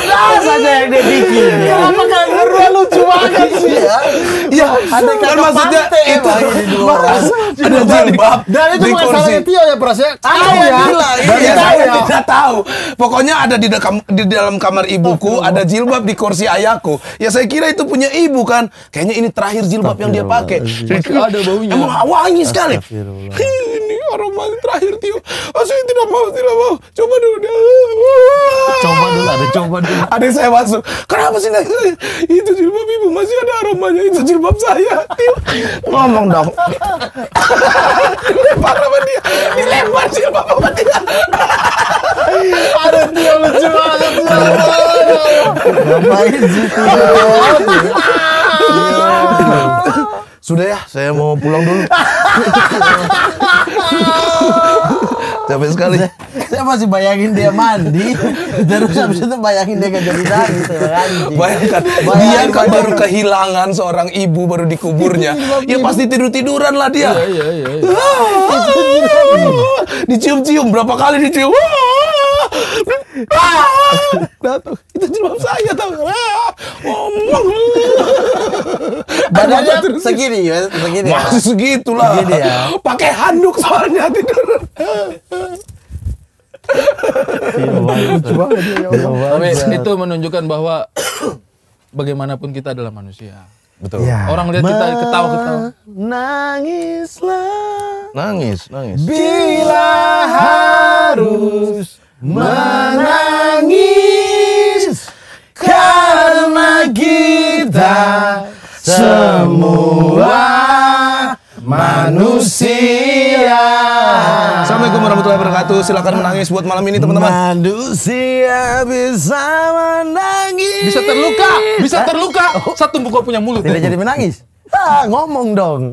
cerdas aja yang dia bikin. Kenapa ya. iya, kangguru lucu banget sih? Ya, ada kan maksudnya itu ada jilbab. Dan itu bukan salah Tio ya Pras ya. Ah, tahu iya, ya. Iya, ya. tahu. Pokoknya ada di di dalam kamar ibuku ada jilbab di kursi ayahku. Ya saya kira itu punya ibu kan. Kayaknya ini terakhir jilbab yang dia pakai. Ada baunya. Emang wangi sekali aroma terakhir tiup aku saya tidak mau tidak mau coba dulu dia coba dulu ada coba dulu ada saya masuk kenapa sih itu jilbab ibu masih ada aromanya itu jilbab saya tiup ngomong dong Lempar sama dia dilempar jilbab sama dia ada dia lucu banget ngapain sih sudah ya saya mau pulang dulu (laughs) capek sekali saya masih bayangin dia mandi terus habis itu bayangin dia kerja di sana bayangkan dia kan baru kehilangan seorang ibu baru dikuburnya iya, iya, ya iya. pasti tidur tiduran lah dia ah. dicium cium berapa kali dicium ah. Datang. Itu jilbab saya tau Omong. (laughs) Badannya segini ya, segini. Masih segitulah. Segini ya. Pakai handuk soalnya tidur. Iya, iya. itu menunjukkan bahwa (coughs) bagaimanapun kita adalah manusia. Betul. Ya. Orang lihat kita ketawa-ketawa. Nangislah. Nangis, nangis. Bila harus menangis karena kita semua manusia. Assalamualaikum warahmatullahi wabarakatuh. Silakan menangis buat malam ini teman-teman. Manusia bisa menangis. Bisa terluka, bisa eh? terluka. Oh. Satu buku punya mulut. Tidak jadi menangis. Ah, ngomong dong. (laughs)